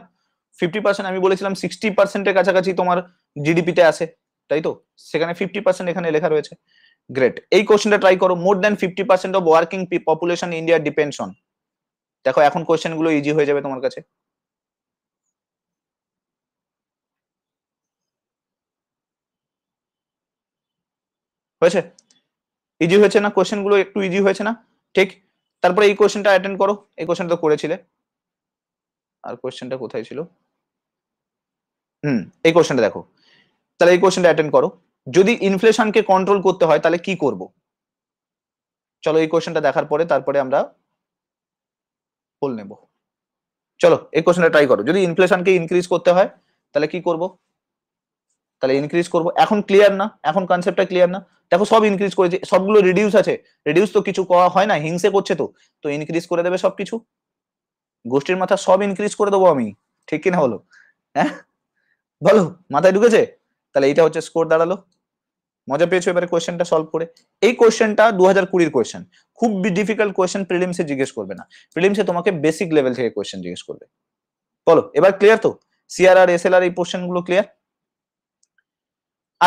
ফিফটি পার্সেন্ট আমি বলেছিলাম সিক্সটি পার্সেন্টের কাছাকাছি তোমার জিডিপিতে আসে তাই তো সেখানে ফিফটি পার্সেন্ট এখানে লেখা রয়েছে গ্রেট এই কোয়েশ্চেনটা ট্রাই করো more than fifty percent of working population India depends on দেখো এখন কোশ্চেনগুলো ইজি হয়ে যাবে তোমার কাছে হয়েছে ইজি হয়েছে না কোশ্চেন গুলো একটু ইজি হয়েছে না ঠিক তারপরে এই কোশ্চেনটা অ্যাটেন্ড করো এই কোশ্চেনটা তো করেছিলে আর কোশ্চেনটা কোথায় ছিল হুম এই কোশ্চেনটা দেখো তাহলে এই কোশ্চেনটা অ্যাটেন্ড করো যদি ইনফ্লেশনকে কন্ট্রোল করতে হয় তাহলে কি করব চলো এই কোশ্চেনটা দেখার পরে তারপরে আমরা পোল নেব চলো এই কোশ্চেনটা ট্রাই করো যদি ইনফ্লেশনকে ইনক্রিজ করতে হয় তাহলে কি করব তাহলে ইনক্রিজ করব এখন ক্লিয়ার না এখন কনসেপ্টটা ক্লিয়ার না দেখো সব ইনক্রিজ করেছে সবগুলো রিডিউস আছে রিডিউস তো কিছু করা হয় না হিংসে করছে তো তো ইনক্রিজ করে দেবে সবকিছু গোষ্ঠীর মাথা সব ইনক্রিজ করে দেবো আমি ঠিক কিনা হলো হ্যাঁ বলো মাথায় ঢুকেছে তাহলে এইটা হচ্ছে স্কোর দাঁড়ালো মজা পেয়েছো এবারে কোয়েশ্চেনটা সলভ করে এই কোয়েশ্চেনটা দু হাজার কুড়ির কোয়েশ্চেন খুব ডিফিকাল্ট কোয়েশ্চেন প্রিলিমসে জিজ্ঞেস করবে না প্রিলিমসে তোমাকে বেসিক লেভেল থেকে কোয়েশ্চেন জিজ্ঞেস করবে বলো এবার ক্লিয়ার তো সিআরআর এসএলআর এই কোয়েশ্চেনগুলো ক্লিয়ার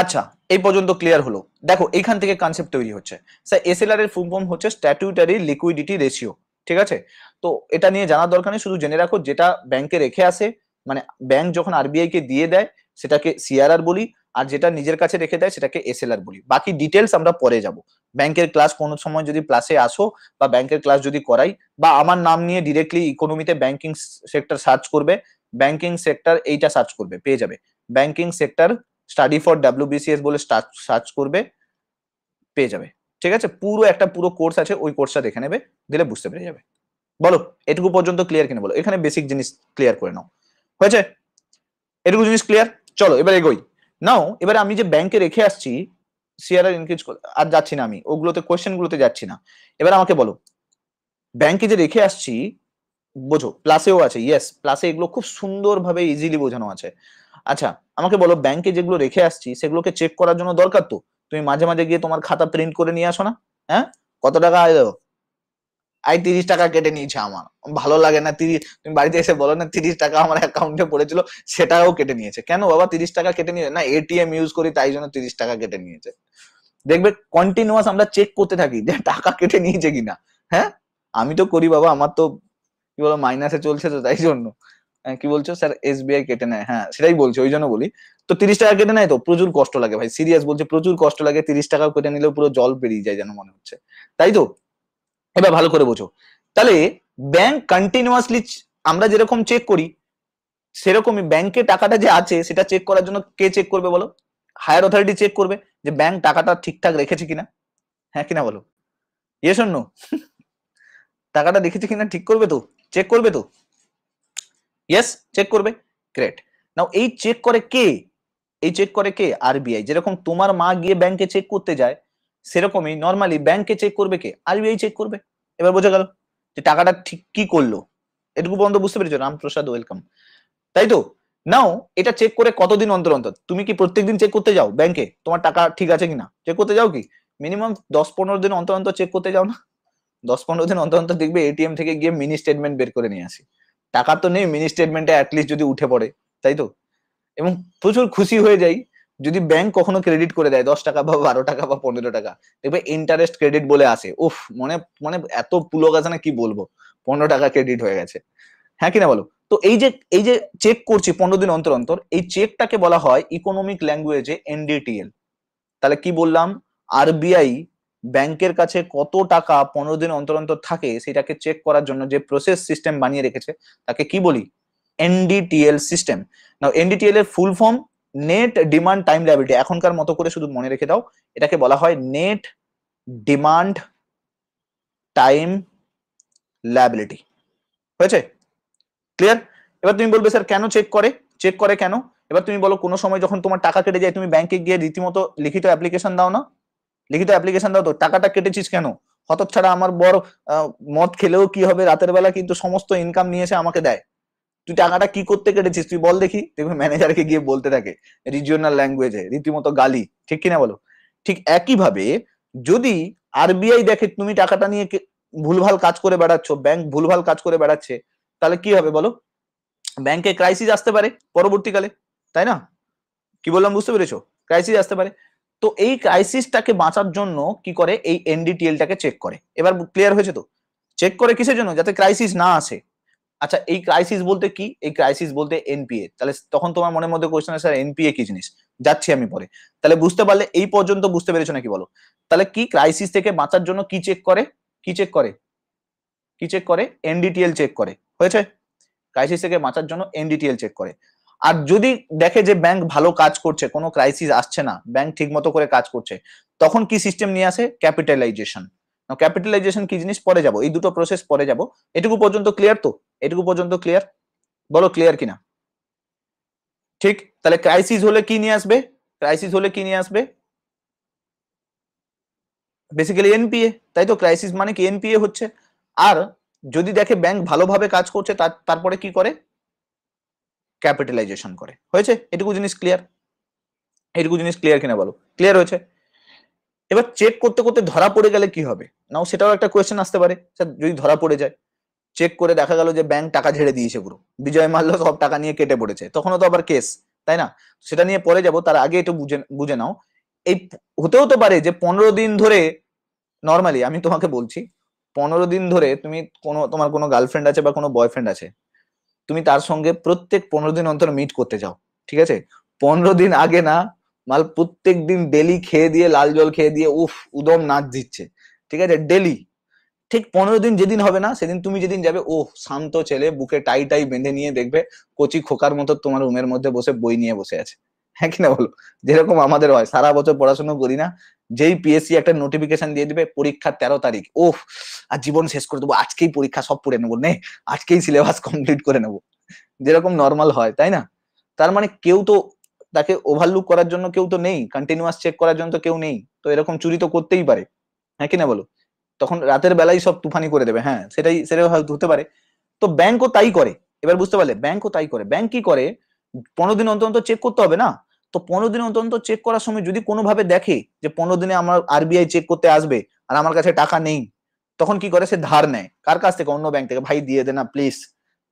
আচ্ছা এই পর্যন্ত ক্লিয়ার হলো দেখো এইখান থেকে কনসেপ্ট তৈরি হচ্ছে স্যার এসএলআর এর ফুল ফর্ম হচ্ছে স্ট্যাটুটারি লিকুইডিটি রেশিও ঠিক আছে তো এটা নিয়ে জানার দরকার নেই শুধু জেনে রাখো যেটা ব্যাংকে রেখে আসে মানে ব্যাংক যখন আরবিআই কে দিয়ে দেয় সেটাকে সিআরআর বলি আর যেটা নিজের কাছে রেখে দেয় সেটাকে এসএলআর বলি বাকি ডিটেলস আমরা পরে যাব ব্যাংকের ক্লাস কোনো সময় যদি ক্লাসে আসো বা ব্যাংকের ক্লাস যদি করাই বা আমার নাম নিয়ে ডিরেক্টলি ইকোনমিতে ব্যাংকিং সেক্টর সার্চ করবে ব্যাংকিং সেক্টর এইটা সার্চ করবে পেয়ে যাবে banking sector study for WBCS বলে সার্চ করবে পেয়ে যাবে ঠিক আছে পুরো একটা পুরো কোর্স আছে ওই কোর্সটা দেখে নেবে দিলে বুঝতে পেরে যাবে বলো এটুকু পর্যন্ত ক্লিয়ার কিনে বলো এখানে বেসিক জিনিস ক্লিয়ার করে নাও হয়েছে এটুকু জিনিস ক্লিয়ার চলো এবার এগোই নাও এবারে আমি যে ব্যাংকে রেখে আসছি সিআরআর ইনক্রিজ আর যাচ্ছি না আমি ওগুলোতে কোয়েশ্চেন গুলোতে যাচ্ছি না এবার আমাকে বলো ব্যাংকে যে রেখে আসছি বোঝো প্লাসেও আছে ইয়েস প্লাসে এগুলো খুব সুন্দরভাবে ইজিলি বোঝানো আছে আচ্ছা আমাকে বলো ব্যাংকে যেগুলো রেখে আসছি সেগুলোকে চেক করার জন্য দরকার তো তুমি মাঝে মাঝে গিয়ে তোমার খাতা প্রিন্ট করে নিয়ে আসো না হ্যাঁ কত টাকা আয় দেবো আই তিরিশ টাকা কেটে নিয়েছে আমার ভালো লাগে না তিরিশ তুমি বাড়িতে এসে বলো না তিরিশ টাকা আমার অ্যাকাউন্টে পড়েছিল সেটাও কেটে নিয়েছে কেন বাবা তিরিশ টাকা কেটে নিয়েছে না এটিএম ইউজ করি তাই জন্য তিরিশ টাকা কেটে নিয়েছে দেখবে কন্টিনিউয়াস আমরা চেক করতে থাকি যে টাকা কেটে নিয়েছে কিনা হ্যাঁ আমি তো করি বাবা আমার তো কি বলো মাইনাসে চলছে তো তাই জন্য কি বলছো স্যার এসবিআই কেটে নেয় হ্যাঁ সেটাই বলছি ওই জন্য বলি তো তিরিশ টাকা কেটে নেয় তো প্রচুর কষ্ট লাগে ভাই সিরিয়াস বলছে প্রচুর কষ্ট লাগে তিরিশ টাকা কেটে নিলেও পুরো জল বেরিয়ে যায় যেন মনে হচ্ছে তাই তো এবার ভালো করে বোঝো তাহলে ব্যাংক কন্টিনিউয়াসলি আমরা যেরকম চেক করি সেরকমই ব্যাংকে টাকাটা যে আছে সেটা চেক করার জন্য কে চেক করবে বলো হায়ার অথরিটি চেক করবে যে ব্যাংক টাকাটা ঠিকঠাক রেখেছে কিনা হ্যাঁ কিনা বলো ইয়ে শোন টাকাটা রেখেছে কিনা ঠিক করবে তো চেক করবে তো ইয়েস চেক করবে গ্রেট নাও এই চেক করে কে এই চেক করে কে আরবিআই যেরকম তোমার মা গিয়ে ব্যাংকে চেক করতে যায় সেরকমই নর্মালি ব্যাংকে চেক করবে কে আরবিআই চেক করবে এবার বোঝা গেল যে টাকাটা ঠিক কি করলো এটুকু বন্ধ বুঝতে পেরেছো রামপ্রসাদ ওয়েলকাম তাই তো নাও এটা চেক করে কতদিন অন্তর অন্তর তুমি কি প্রত্যেকদিন চেক করতে যাও ব্যাংকে তোমার টাকা ঠিক আছে কিনা চেক করতে যাও কি মিনিমাম দশ পনেরো দিন অন্তর অন্তর চেক করতে যাও না দশ পনেরো দিন অন্তর অন্তর দেখবে এটিএম থেকে গিয়ে মিনি স্টেটমেন্ট বের করে নিয়ে আসি টাকা তো নেই মিনি স্টেটমেন্টে অ্যাটলিস্ট যদি উঠে পড়ে তাই তো এবং প্রচুর খুশি হয়ে যাই যদি ব্যাংক কখনো ক্রেডিট করে দেয় দশ টাকা বা বারো টাকা বা পনেরো টাকা দেখবে ইন্টারেস্ট ক্রেডিট বলে আসে উফ মনে মানে এত পুলক আছে না কি বলবো পনেরো টাকা ক্রেডিট হয়ে গেছে হ্যাঁ কিনা বলো তো এই যে এই যে চেক করছি পনেরো দিন অন্তর অন্তর এই চেকটাকে বলা হয় ইকোনমিক ল্যাঙ্গুয়েজে এনডিটিএল তাহলে কি বললাম আরবিআই ব্যাংকের কাছে কত টাকা পনেরো দিন অন্তর অন্তর থাকে সেটাকে চেক করার জন্য যে প্রসেস সিস্টেম বানিয়ে রেখেছে তাকে কি বলি এনডিটিএল সিস্টেম না এনডিটিএল এর full form net demand time liability এখনকার মতো করে শুধু মনে রেখে দাও এটাকে বলা হয় নেট ডিমান্ড টাইম লাইবিলিটি হয়েছে ক্লিয়ার এবার তুমি বলবে স্যার কেন চেক করে চেক করে কেন এবার তুমি বলো কোনো সময় যখন তোমার টাকা কেটে যায় তুমি ব্যাংকে গিয়ে রীতিমতো লিখিত অ্যাপ্লিকেশন দাও না লিখিত অ্যাপ্লিকেশন দাও তো টাকাটা কেটেছিস কেন হতত ছাড়া আমার বড় মদ খেলেও কি হবে রাতের বেলা কিন্তু সমস্ত ইনকাম নিয়ে এসে আমাকে দেয় তুই টাকাটা কি করতে কেটেছিস তুই বল দেখি দেখবি ম্যানেজারকে গিয়ে বলতে থাকে রিজিওনাল ল্যাঙ্গুয়েজে রীতিমতো গালি ঠিক কিনা বলো ঠিক একইভাবে যদি আরবিআই দেখে তুমি টাকাটা নিয়ে ভুলভাল কাজ করে বেড়াচ্ছ ব্যাংক ভুলভাল কাজ করে বেড়াচ্ছে তাহলে কি হবে বলো ব্যাংকে ক্রাইসিস আসতে পারে পরবর্তীকালে তাই না কি বললাম বুঝতে পেরেছো ক্রাইসিস আসতে পারে তো এই ক্রাইসিসটাকে বাঁচার জন্য কি করে এই এনডিটিএলটাকে চেক করে এবার ক্লিয়ার হয়েছে তো চেক করে কিসের জন্য যাতে ক্রাইসিস না আসে আচ্ছা এই ক্রাইসিস বলতে কি এই ক্রাইসিস বলতে এনপিএ তাহলে তখন তোমার মনের মধ্যে কোয়েশ্চন স্যার এনপিএ কি জিনিস যাচ্ছি আমি পরে তাহলে বুঝতে পারলে এই পর্যন্ত বুঝতে পেরেছো নাকি বলো তাহলে কি ক্রাইসিস থেকে বাঁচার জন্য কি চেক করে কি চেক করে কি চেক করে এনডিটিএল চেক করে হয়েছে ক্রাইসিস থেকে বাঁচার জন্য এনডিটিএল চেক করে আর যদি দেখে যে ব্যাংক ভালো কাজ করছে কোনো ক্রাইসিস আসছে না ব্যাংক ঠিক মতো করে কাজ করছে তখন কি সিস্টেম নিয়ে আসে ক্যাপিটালাইজেশন ক্যাপিটালাইজেশন কি জিনিস পরে যাব এই দুটো প্রসেস পরে যাব এটুকু পর্যন্ত ক্লিয়ার তো এটুকু পর্যন্ত ক্লিয়ার বলো ক্লিয়ার কিনা ঠিক তাহলে ক্রাইসিস হলে কি নিয়ে আসবে ক্রাইসিস হলে কি নিয়ে আসবে বেসিক্যালি এনপিএ তাই তো ক্রাইসিস মানে কি এনপিএ হচ্ছে আর যদি দেখে ব্যাংক ভালোভাবে কাজ করছে তারপরে কি করে ক্যাপিটালাইজেশন করে হয়েছে এটুকু জিনিস ক্লিয়ার এটুকু জিনিস ক্লিয়ার কিনা বলো ক্লিয়ার হয়েছে এবার চেক করতে করতে ধরা পড়ে গেলে কি হবে নাও সেটাও একটা কোয়েশ্চেন আসতে পারে স্যার যদি ধরা পড়ে যায় চেক করে দেখা গেল যে ব্যাংক টাকা ঝেড়ে দিয়েছে পুরো বিজয় মাল্য সব টাকা নিয়ে কেটে পড়েছে তখনও তো আবার কেস তাই না সেটা নিয়ে পরে যাব তার আগে একটু বুঝে বুঝে নাও এই হতেও তো পারে যে পনেরো দিন ধরে নর্মালি আমি তোমাকে বলছি পনেরো দিন ধরে তুমি কোনো তোমার কোনো গার্লফ্রেন্ড আছে বা কোনো বয়ফ্রেন্ড আছে তুমি তার সঙ্গে প্রত্যেক পনেরো দিন অন্তর মিট করতে যাও ঠিক আছে পনেরো দিন আগে না মাল প্রত্যেক দিন ডেলি খেয়ে দিয়ে লাল জল খেয়ে দিয়ে উফ উদম নাচ দিচ্ছে ঠিক আছে ডেলি ঠিক পনেরো দিন যেদিন হবে না সেদিন তুমি যেদিন যাবে ও শান্ত ছেলে বুকে টাই টাই বেঁধে নিয়ে দেখবে কচি খোকার মতো তোমার রুমের মধ্যে বসে বই নিয়ে বসে আছে হ্যাঁ কিনা বলো যেরকম আমাদের হয় সারা বছর পড়াশোনা করি না যেই পিএসসি একটা নোটিফিকেশন দিয়ে দিবে পরীক্ষা তেরো তারিখ ও আর জীবন শেষ করে দেবো আজকেই পরীক্ষা সব পড়ে নেবো নে আজকেই সিলেবাস কমপ্লিট করে নেবো যেরকম নর্মাল হয় তাই না তার মানে কেউ তো তাকে ওভারলুক করার জন্য কেউ তো নেই কন্টিনিউয়াস চেক করার জন্য তো কেউ নেই তো এরকম চুরি তো করতেই পারে হ্যাঁ কিনা বলো তখন রাতের বেলায় সব তুফানি করে দেবে হ্যাঁ সেটাই সেটাও হতে পারে তো ব্যাংকও তাই করে এবার বুঝতে পারলে ব্যাংকও তাই করে ব্যাংক কি করে পনেরো দিন অন্তর অন্তর চেক করতে হবে না তো পনেরো দিন অন্তর অন্তর চেক করার সময় যদি কোনোভাবে দেখে যে পনেরো দিনে আমার আরবিআই চেক করতে আসবে আর আমার কাছে টাকা নেই তখন কি করে সে ধার নেয় কার কাছ থেকে অন্য ব্যাংক থেকে ভাই দিয়ে দেনা প্লিজ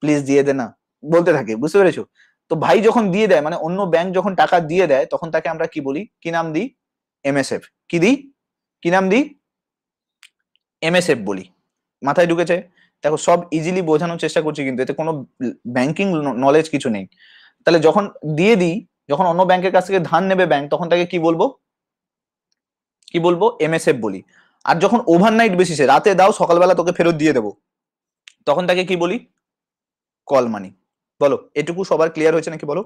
প্লিজ দিয়ে দেনা বলতে থাকে বুঝতে পেরেছো তো ভাই যখন দিয়ে দেয় মানে অন্য ব্যাংক যখন টাকা দিয়ে দেয় তখন তাকে আমরা কি বলি কি নাম দিই এমএসএফ কি দিই কি নাম দিই এমএসএফ বলি মাথায় ঢুকেছে দেখো সব ইজিলি বোঝানোর চেষ্টা করছি কিন্তু এতে কোনো ব্যাংকিং নলেজ কিছু নেই তাহলে যখন দিয়ে দিই যখন অন্য ব্যাংকের কাছ থেকে ধান নেবে ব্যাংক তখন তাকে কি বলবো কি বলবো এমএসএফ বলি আর যখন ওভারনাইট বেসিসে রাতে দাও সকালবেলা তোকে ফেরত দিয়ে দেবো তখন তাকে কি বলি কল মানি বলো এটুকু সবার ক্লিয়ার হয়েছে নাকি বলো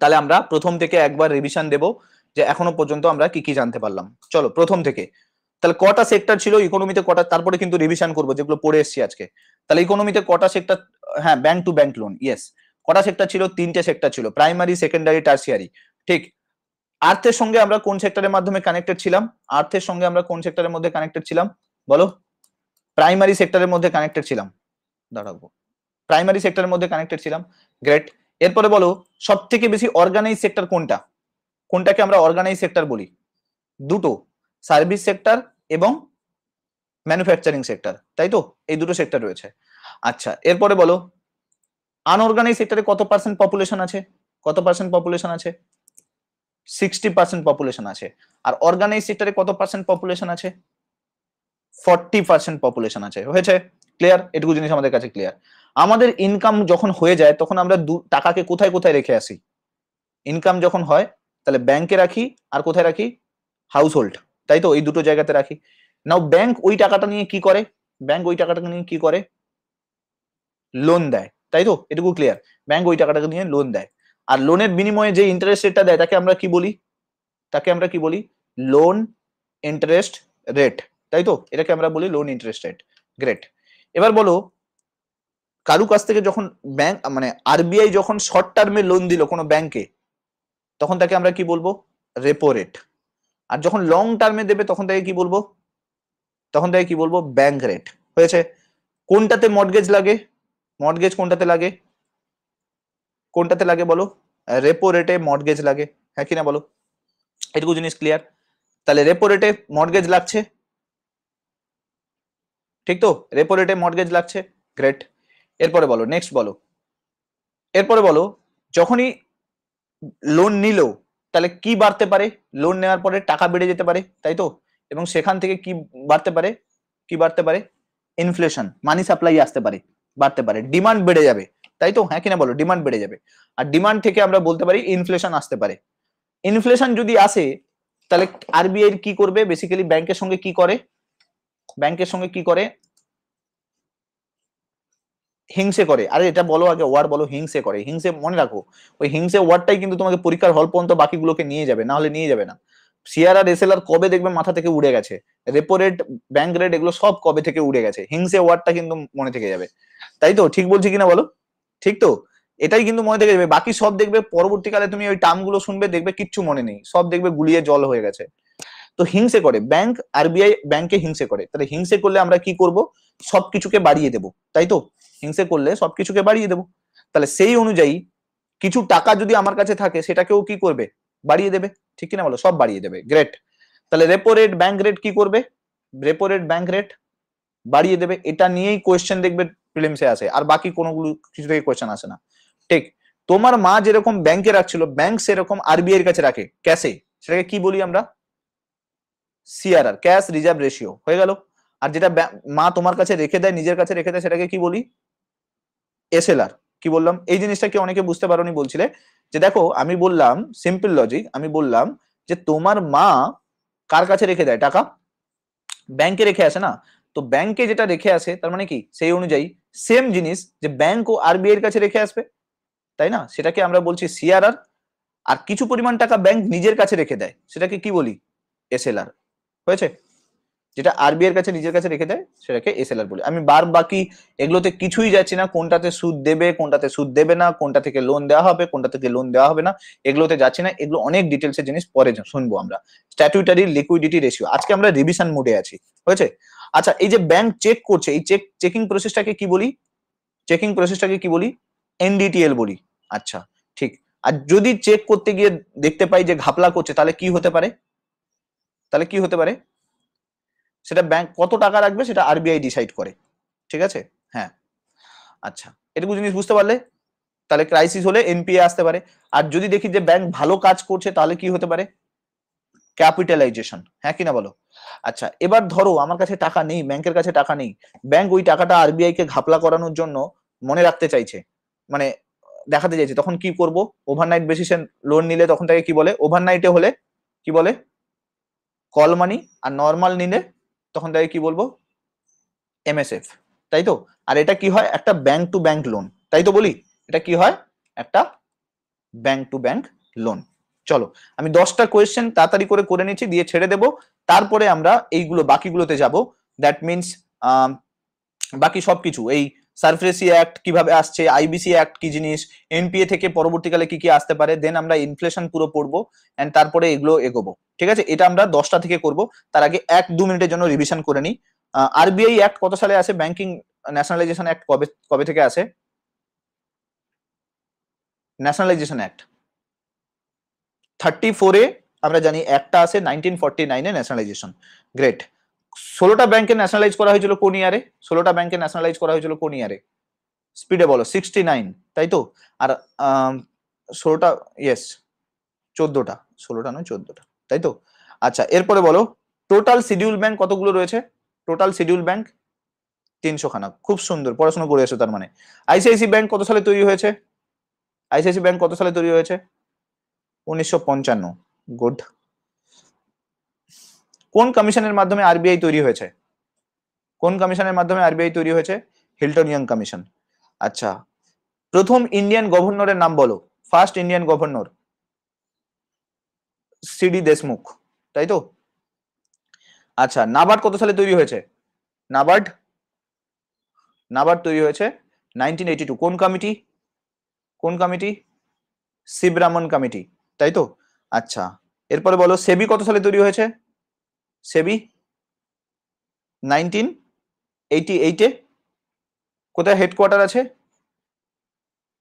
তাহলে আমরা প্রথম থেকে একবার রিভিশন দেব যে এখনো পর্যন্ত আমরা কি কি জানতে পারলাম চলো প্রথম থেকে তাহলে কটা সেক্টর ছিল ইকোনমিতে কটা তারপরে কিন্তু রিভিশন করবো যেগুলো পড়ে এসছি আজকে তাহলে ইকোনমিতে কটা সেক্টর হ্যাঁ bank to bank loan yes কটা সেক্টর ছিল তিনটে সেক্টর ছিল প্রাইমারি সেকেন্ডারি টার্সিয়ারি ঠিক আর্থের সঙ্গে আমরা কোন সেক্টরের মাধ্যমে কানেক্টেড ছিলাম আর্থের সঙ্গে আমরা কোন সেক্টরের মধ্যে কানেক্টেড ছিলাম বলো প্রাইমারি সেক্টরের মধ্যে কানেক্টেড ছিলাম দাঁড়াবো প্রাইমারি সেক্টরের মধ্যে কানেক্টেড ছিলাম গ্রেট এরপরে বলো সব থেকে বেশি অর্গানাইজ সেক্টর কোনটা কোনটাকে আমরা অর্গানাইজ সেক্টর বলি দুটো সার্ভিস সেক্টর এবং ম্যানুফ্যাকচারিং সেক্টর তাই তো এই দুটো সেক্টর রয়েছে আচ্ছা এরপরে বলো আনঅর্গানাইজ সেক্টরে কত পার্সেন্ট পপুলেশন আছে কত পার্সেন্ট পপুলেশন আছে সিক্সটি পার্সেন্ট পপুলেশন আছে আর অর্গানাইজ সেক্টরে কত পার্সেন্ট পপুলেশন আছে ফর্টি পার্সেন্ট পপুলেশন আছে হয়েছে ক্লিয়ার এটুকু জিনিস আমাদের কাছে ক্লিয়ার আমাদের ইনকাম যখন হয়ে যায় তখন আমরা টাকাকে কোথায় কোথায় রেখে আসি ইনকাম যখন হয় তাহলে ব্যাংকে রাখি আর কোথায় রাখি হাউস হোল্ড তাই তো এই দুটো জায়গাতে রাখি নাও ব্যাংক ওই টাকাটা নিয়ে কি করে ব্যাংক ওই টাকাটা নিয়ে কি করে লোন দেয় তাই তো এটুকু ক্লিয়ার ব্যাংক ওই টাকাটাকে নিয়ে লোন দেয় আর লোনের বিনিময়ে যে ইন্টারেস্ট রেটটা দেয় তাকে আমরা কি বলি তাকে আমরা কি বলি লোন ইন্টারেস্ট রেট তাই তো এটাকে আমরা বলি লোন ইন্টারেস্ট রেট গ্রেট এবার বলো কারু কাছ থেকে যখন ব্যাংক মানে আরবিআই যখন শর্ট টার্মে লোন দিল কোনো ব্যাংকে তখন তাকে আমরা কি বলবো রেপো রেট আর যখন লং টার্মে দেবে তখন তাকে কি বলবো তখন তাকে কি বলবো ব্যাংক রেট হয়েছে কোনটাতে মর্গেজ লাগে মর্টগেজ কোনটাতে লাগে কোনটাতে লাগে বলো রেপো রেটে মর্টগেজ লাগে হ্যাঁ কিনা বলো এটুকু জিনিস ক্লিয়ার তাহলে রেপো রেটে মর্টগেজ লাগছে ঠিক তো রেপো রেটে মর্টগেজ লাগছে গ্রেট এরপরে বলো নেক্সট বলো এরপরে বলো যখনই লোন নিল তাহলে কি বাড়তে পারে লোন নেওয়ার পরে টাকা বেড়ে যেতে পারে তাই তো এবং সেখান থেকে কি বাড়তে পারে কি বাড়তে পারে ইনফ্লেশন মানি সাপ্লাই আসতে পারে বাড়তে পারে ডিমান্ড বেড়ে যাবে তাই তো হ্যাঁ কিনা বলো ডিমান্ড বেড়ে যাবে আর ডিমান্ড থেকে আমরা বলতে পারি ইনফ্লেশন আসতে পারে ইনফ্লেশন যদি আসে তাহলে আরবিআই কি করবে বেসিক্যালি ব্যাংকের সঙ্গে কি করে ব্যাংকের সঙ্গে কি করে হিংসে করে আরে এটা বলো আগে ওয়ার্ড বলো হিংসে করে হিংসে মনে রাখো ওই হিংসে ওয়ার্ডটাই কিন্তু তোমাকে পরীক্ষার হল পর্যন্ত বাকিগুলোকে নিয়ে যাবে না হলে নিয়ে যাবে না সিআর আর এস কবে দেখবে মাথা থেকে উড়ে গেছে রেপো রেট ব্যাংক রেট এগুলো সব কবে থেকে উড়ে গেছে হিংসে ওয়ার্ডটা কিন্তু মনে থেকে যাবে তাই তো ঠিক বলছি কিনা বলো ঠিক তো এটাই কিন্তু মনে থেকে যাবে বাকি সব দেখবে পরবর্তীকালে তুমি ওই টার্মগুলো শুনবে দেখবে কিচ্ছু মনে নেই সব দেখবে গুলিয়ে জল হয়ে গেছে তো হিংসে করে ব্যাংক আরবিআই ব্যাংকে হিংসে করে তাহলে হিংসে করলে আমরা কি করব কিছুকে বাড়িয়ে দেব তাই তো হিংসে করলে সব কিছুকে বাড়িয়ে দেব তাহলে সেই অনুযায়ী কিছু টাকা যদি আমার কাছে থাকে সেটাকেও কি করবে বাড়িয়ে দেবে ঠিক কিনা বলো সব বাড়িয়ে দেবে গ্রেট তাহলে রেপো রেট ব্যাংক রেট কি করবে রেপো রেট ব্যাংক রেট বাড়িয়ে দেবে এটা নিয়েই কোয়েশ্চেন দেখবে প্রিলিমসে আসে আর বাকি কোনোগুলো কিছু থেকে কোয়েশ্চেন আসে না ঠিক তোমার মা যেরকম ব্যাংকে রাখছিল ব্যাংক সেরকম আরবিআই এর কাছে রাখে ক্যাশে সেটাকে কি বলি আমরা সিআরআর ক্যাশ রিজার্ভ রেশিও হয়ে গেল আর যেটা মা তোমার কাছে রেখে দেয় নিজের কাছে রেখে দেয় সেটাকে কি বলি এসএলআর কি বললাম এই জিনিসটা কি অনেকে বুঝতে পারোনি বলছিলে যে দেখো আমি বললাম সিম্পল লজিক আমি বললাম যে তোমার মা কার কাছে রেখে দেয় টাকা ব্যাংকে রেখে আসে না তো ব্যাংকে যেটা রেখে আসে তার মানে কি সেই অনুযায়ী সেম জিনিস যে ব্যাংক ও আরবিআই এর কাছে রেখে আসবে তাই না সেটাকে আমরা বলছি সিআরআর আর কিছু পরিমাণ টাকা ব্যাংক নিজের কাছে রেখে দেয় সেটাকে কি বলি এসএলআর হয়েছে যেটা আরবিআই এর কাছে নিজের কাছে রেখে দেয় সেটাকে এসএলআর বলি আমি বার বাকি এগুলোতে কিছুই যাচ্ছি না কোনটাতে সুদ দেবে কোনটাতে সুদ দেবে না কোনটা থেকে লোন দেওয়া হবে কোনটা থেকে লোন দেওয়া হবে না এগুলোতে যাচ্ছি না এগুলো অনেক ডিটেলসের জিনিস পরে শুনবো আমরা স্ট্যাটুটারি লিকুইডিটি রেশিও আজকে আমরা রিভিশন মোডে আছি হয়েছে আচ্ছা এই যে ব্যাংক চেক করছে এই চেক চেকিং প্রসেসটাকে কি বলি চেকিং প্রসেসটাকে কি বলি এনডিটিএল বলি আচ্ছা ঠিক আর যদি চেক করতে গিয়ে দেখতে পাই যে ঘাপলা করছে তাহলে কি হতে পারে তাহলে কি হতে পারে সেটা ব্যাংক কত টাকা রাখবে সেটা আরবিআই ডিসাইড করে ঠিক আছে হ্যাঁ আচ্ছা এটুকু জিনিস বুঝতে পারলে তাহলে ক্রাইসিস হলে এনপিএ আসতে পারে আর যদি দেখি যে ব্যাংক ভালো কাজ করছে তাহলে কি হতে পারে ক্যাপিটালাইজেশন হ্যাঁ কিনা বলো আচ্ছা এবার ধরো আমার কাছে টাকা নেই ব্যাংকের কাছে টাকা নেই ব্যাংক ওই টাকাটা আরবিআই কে ঘাপলা করানোর জন্য মনে রাখতে চাইছে মানে দেখাতে চাইছে তখন কি করব ওভারনাইট বেসিসে লোন নিলে তখন তাকে কি বলে ওভারনাইটে হলে কি বলে কল মানি আর নর্মাল নিলে তখন তাকে কি বলবো এমএসএফ তাই তো আর এটা কি হয় একটা ব্যাংক টু ব্যাংক লোন তাই তো বলি এটা কি হয় একটা ব্যাংক টু ব্যাংক লোন চলো আমি দশটা কোয়েশ্চেন তাড়াতাড়ি করে করে নিচ্ছি দিয়ে ছেড়ে দেব তারপরে আমরা এইগুলো বাকিগুলোতে যাব দ্যাট মিনস বাকি সবকিছু এই সার্ফেসি অ্যাক্ট কিভাবে আসছে আইবিসি অ্যাক্ট কি জিনিস এনপিএ থেকে পরবর্তীকালে কি কি আসতে পারে দেন আমরা ইনফ্লেশন পুরো পড়বো অ্যান্ড তারপরে এগুলো এগোবো ঠিক আছে এটা আমরা দশটা থেকে করব তার আগে এক দু মিনিটের জন্য রিভিশন করে নিই আরবিআই অ্যাক্ট কত সালে আছে ব্যাংকিং ন্যাশনালাইজেশন অ্যাক্ট কবে কবে থেকে আছে ন্যাশনালাইজেশন অ্যাক্ট থার্টি ফোরে আমরা জানি একটা আছে নাইনটিন ফর্টি নাইনে ন্যাশনালাইজেশন গ্রেট ষোলোটা ব্যাংকে ন্যাশনালাইজ করা হয়েছিল কোন ইয়ারে ষোলোটা ব্যাংকে ন্যাশনালাইজ করা হয়েছিল কোন ইয়ারে স্পিডে বলো সিক্সটি নাইন তাই তো আর ষোলোটা ইয়েস চোদ্দোটা ষোলোটা নয় চোদ্দোটা তাই তো আচ্ছা এরপরে বলো টোটাল শিডিউল ব্যাংক কতগুলো রয়েছে টোটাল শিডিউল ব্যাংক তিনশো খানা খুব সুন্দর পড়াশোনা করে এসো তার মানে আইসিআইসি ব্যাংক কত সালে তৈরি হয়েছে আইসিআইসি ব্যাংক কত সালে তৈরি হয়েছে উনিশশো পঞ্চান্ন গুড কোন কমিশনের মাধ্যমে আরবিআই তৈরি হয়েছে কোন কমিশনের মাধ্যমে আরবিআই তৈরি হয়েছে হিল্টন ইয়ং কমিশন আচ্ছা প্রথম ইন্ডিয়ান গভর্নরের নাম বলো first Indian governor CD Deshmukh তাই তো আচ্ছা নাবার্ড কত সালে তৈরি হয়েছে নাবার্ড নাবার্ড তৈরি হয়েছে নাইনটিন কোন কমিটি কোন কমিটি শিবরামন কমিটি তাই তো আচ্ছা এরপরে বলো সেবি কত সালে তৈরি হয়েছে সেবি নাইনটিন এইটি এইটে কোথায় হেডকোয়ার্টার আছে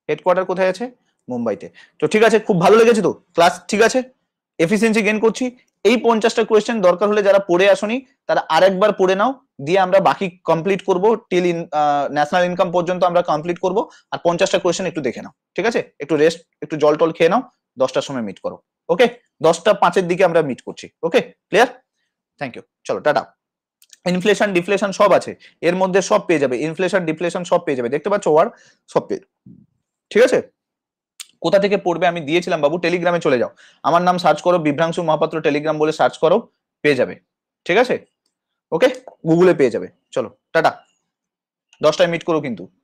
হেডকোয়ার্টার কোথায় আছে মুম্বাইতে তো ঠিক আছে খুব ভালো লেগেছে তো ক্লাস ঠিক আছে এফিসিয়েন্সি গেন করছি এই পঞ্চাশটা কোয়েশ্চেন দরকার হলে যারা পড়ে আসনি তারা আরেকবার পড়ে নাও দিয়ে আমরা বাকি কমপ্লিট করব টিল ইন ন্যাশনাল ইনকাম পর্যন্ত আমরা কমপ্লিট করব আর পঞ্চাশটা কোয়েশ্চেন একটু দেখে নাও ঠিক আছে একটু রেস্ট একটু জল টল খেয়ে নাও দশটার সময় মিট করো ওকে দশটা পাঁচের দিকে আমরা মিট করছি ওকে ক্লিয়ার থ্যাংক ইউ চলো টাটা ইনফ্লেশন ডিফ্লেশন সব আছে এর মধ্যে সব পেয়ে যাবে ইনফ্লেশন ডিফ্লেশন সব পেয়ে যাবে দেখতে পাচ্ছ ওয়ার সব পেয়ে ঠিক আছে কোথা থেকে পড়বে আমি দিয়েছিলাম বাবু টেলিগ্রামে চলে যাও আমার নাম সার্চ করো বিভ্রাংশু মহাপাত্র টেলিগ্রাম বলে সার্চ করো পেয়ে যাবে ঠিক আছে ওকে গুগলে পেয়ে যাবে চলো টাটা দশটায় মিট করো কিন্তু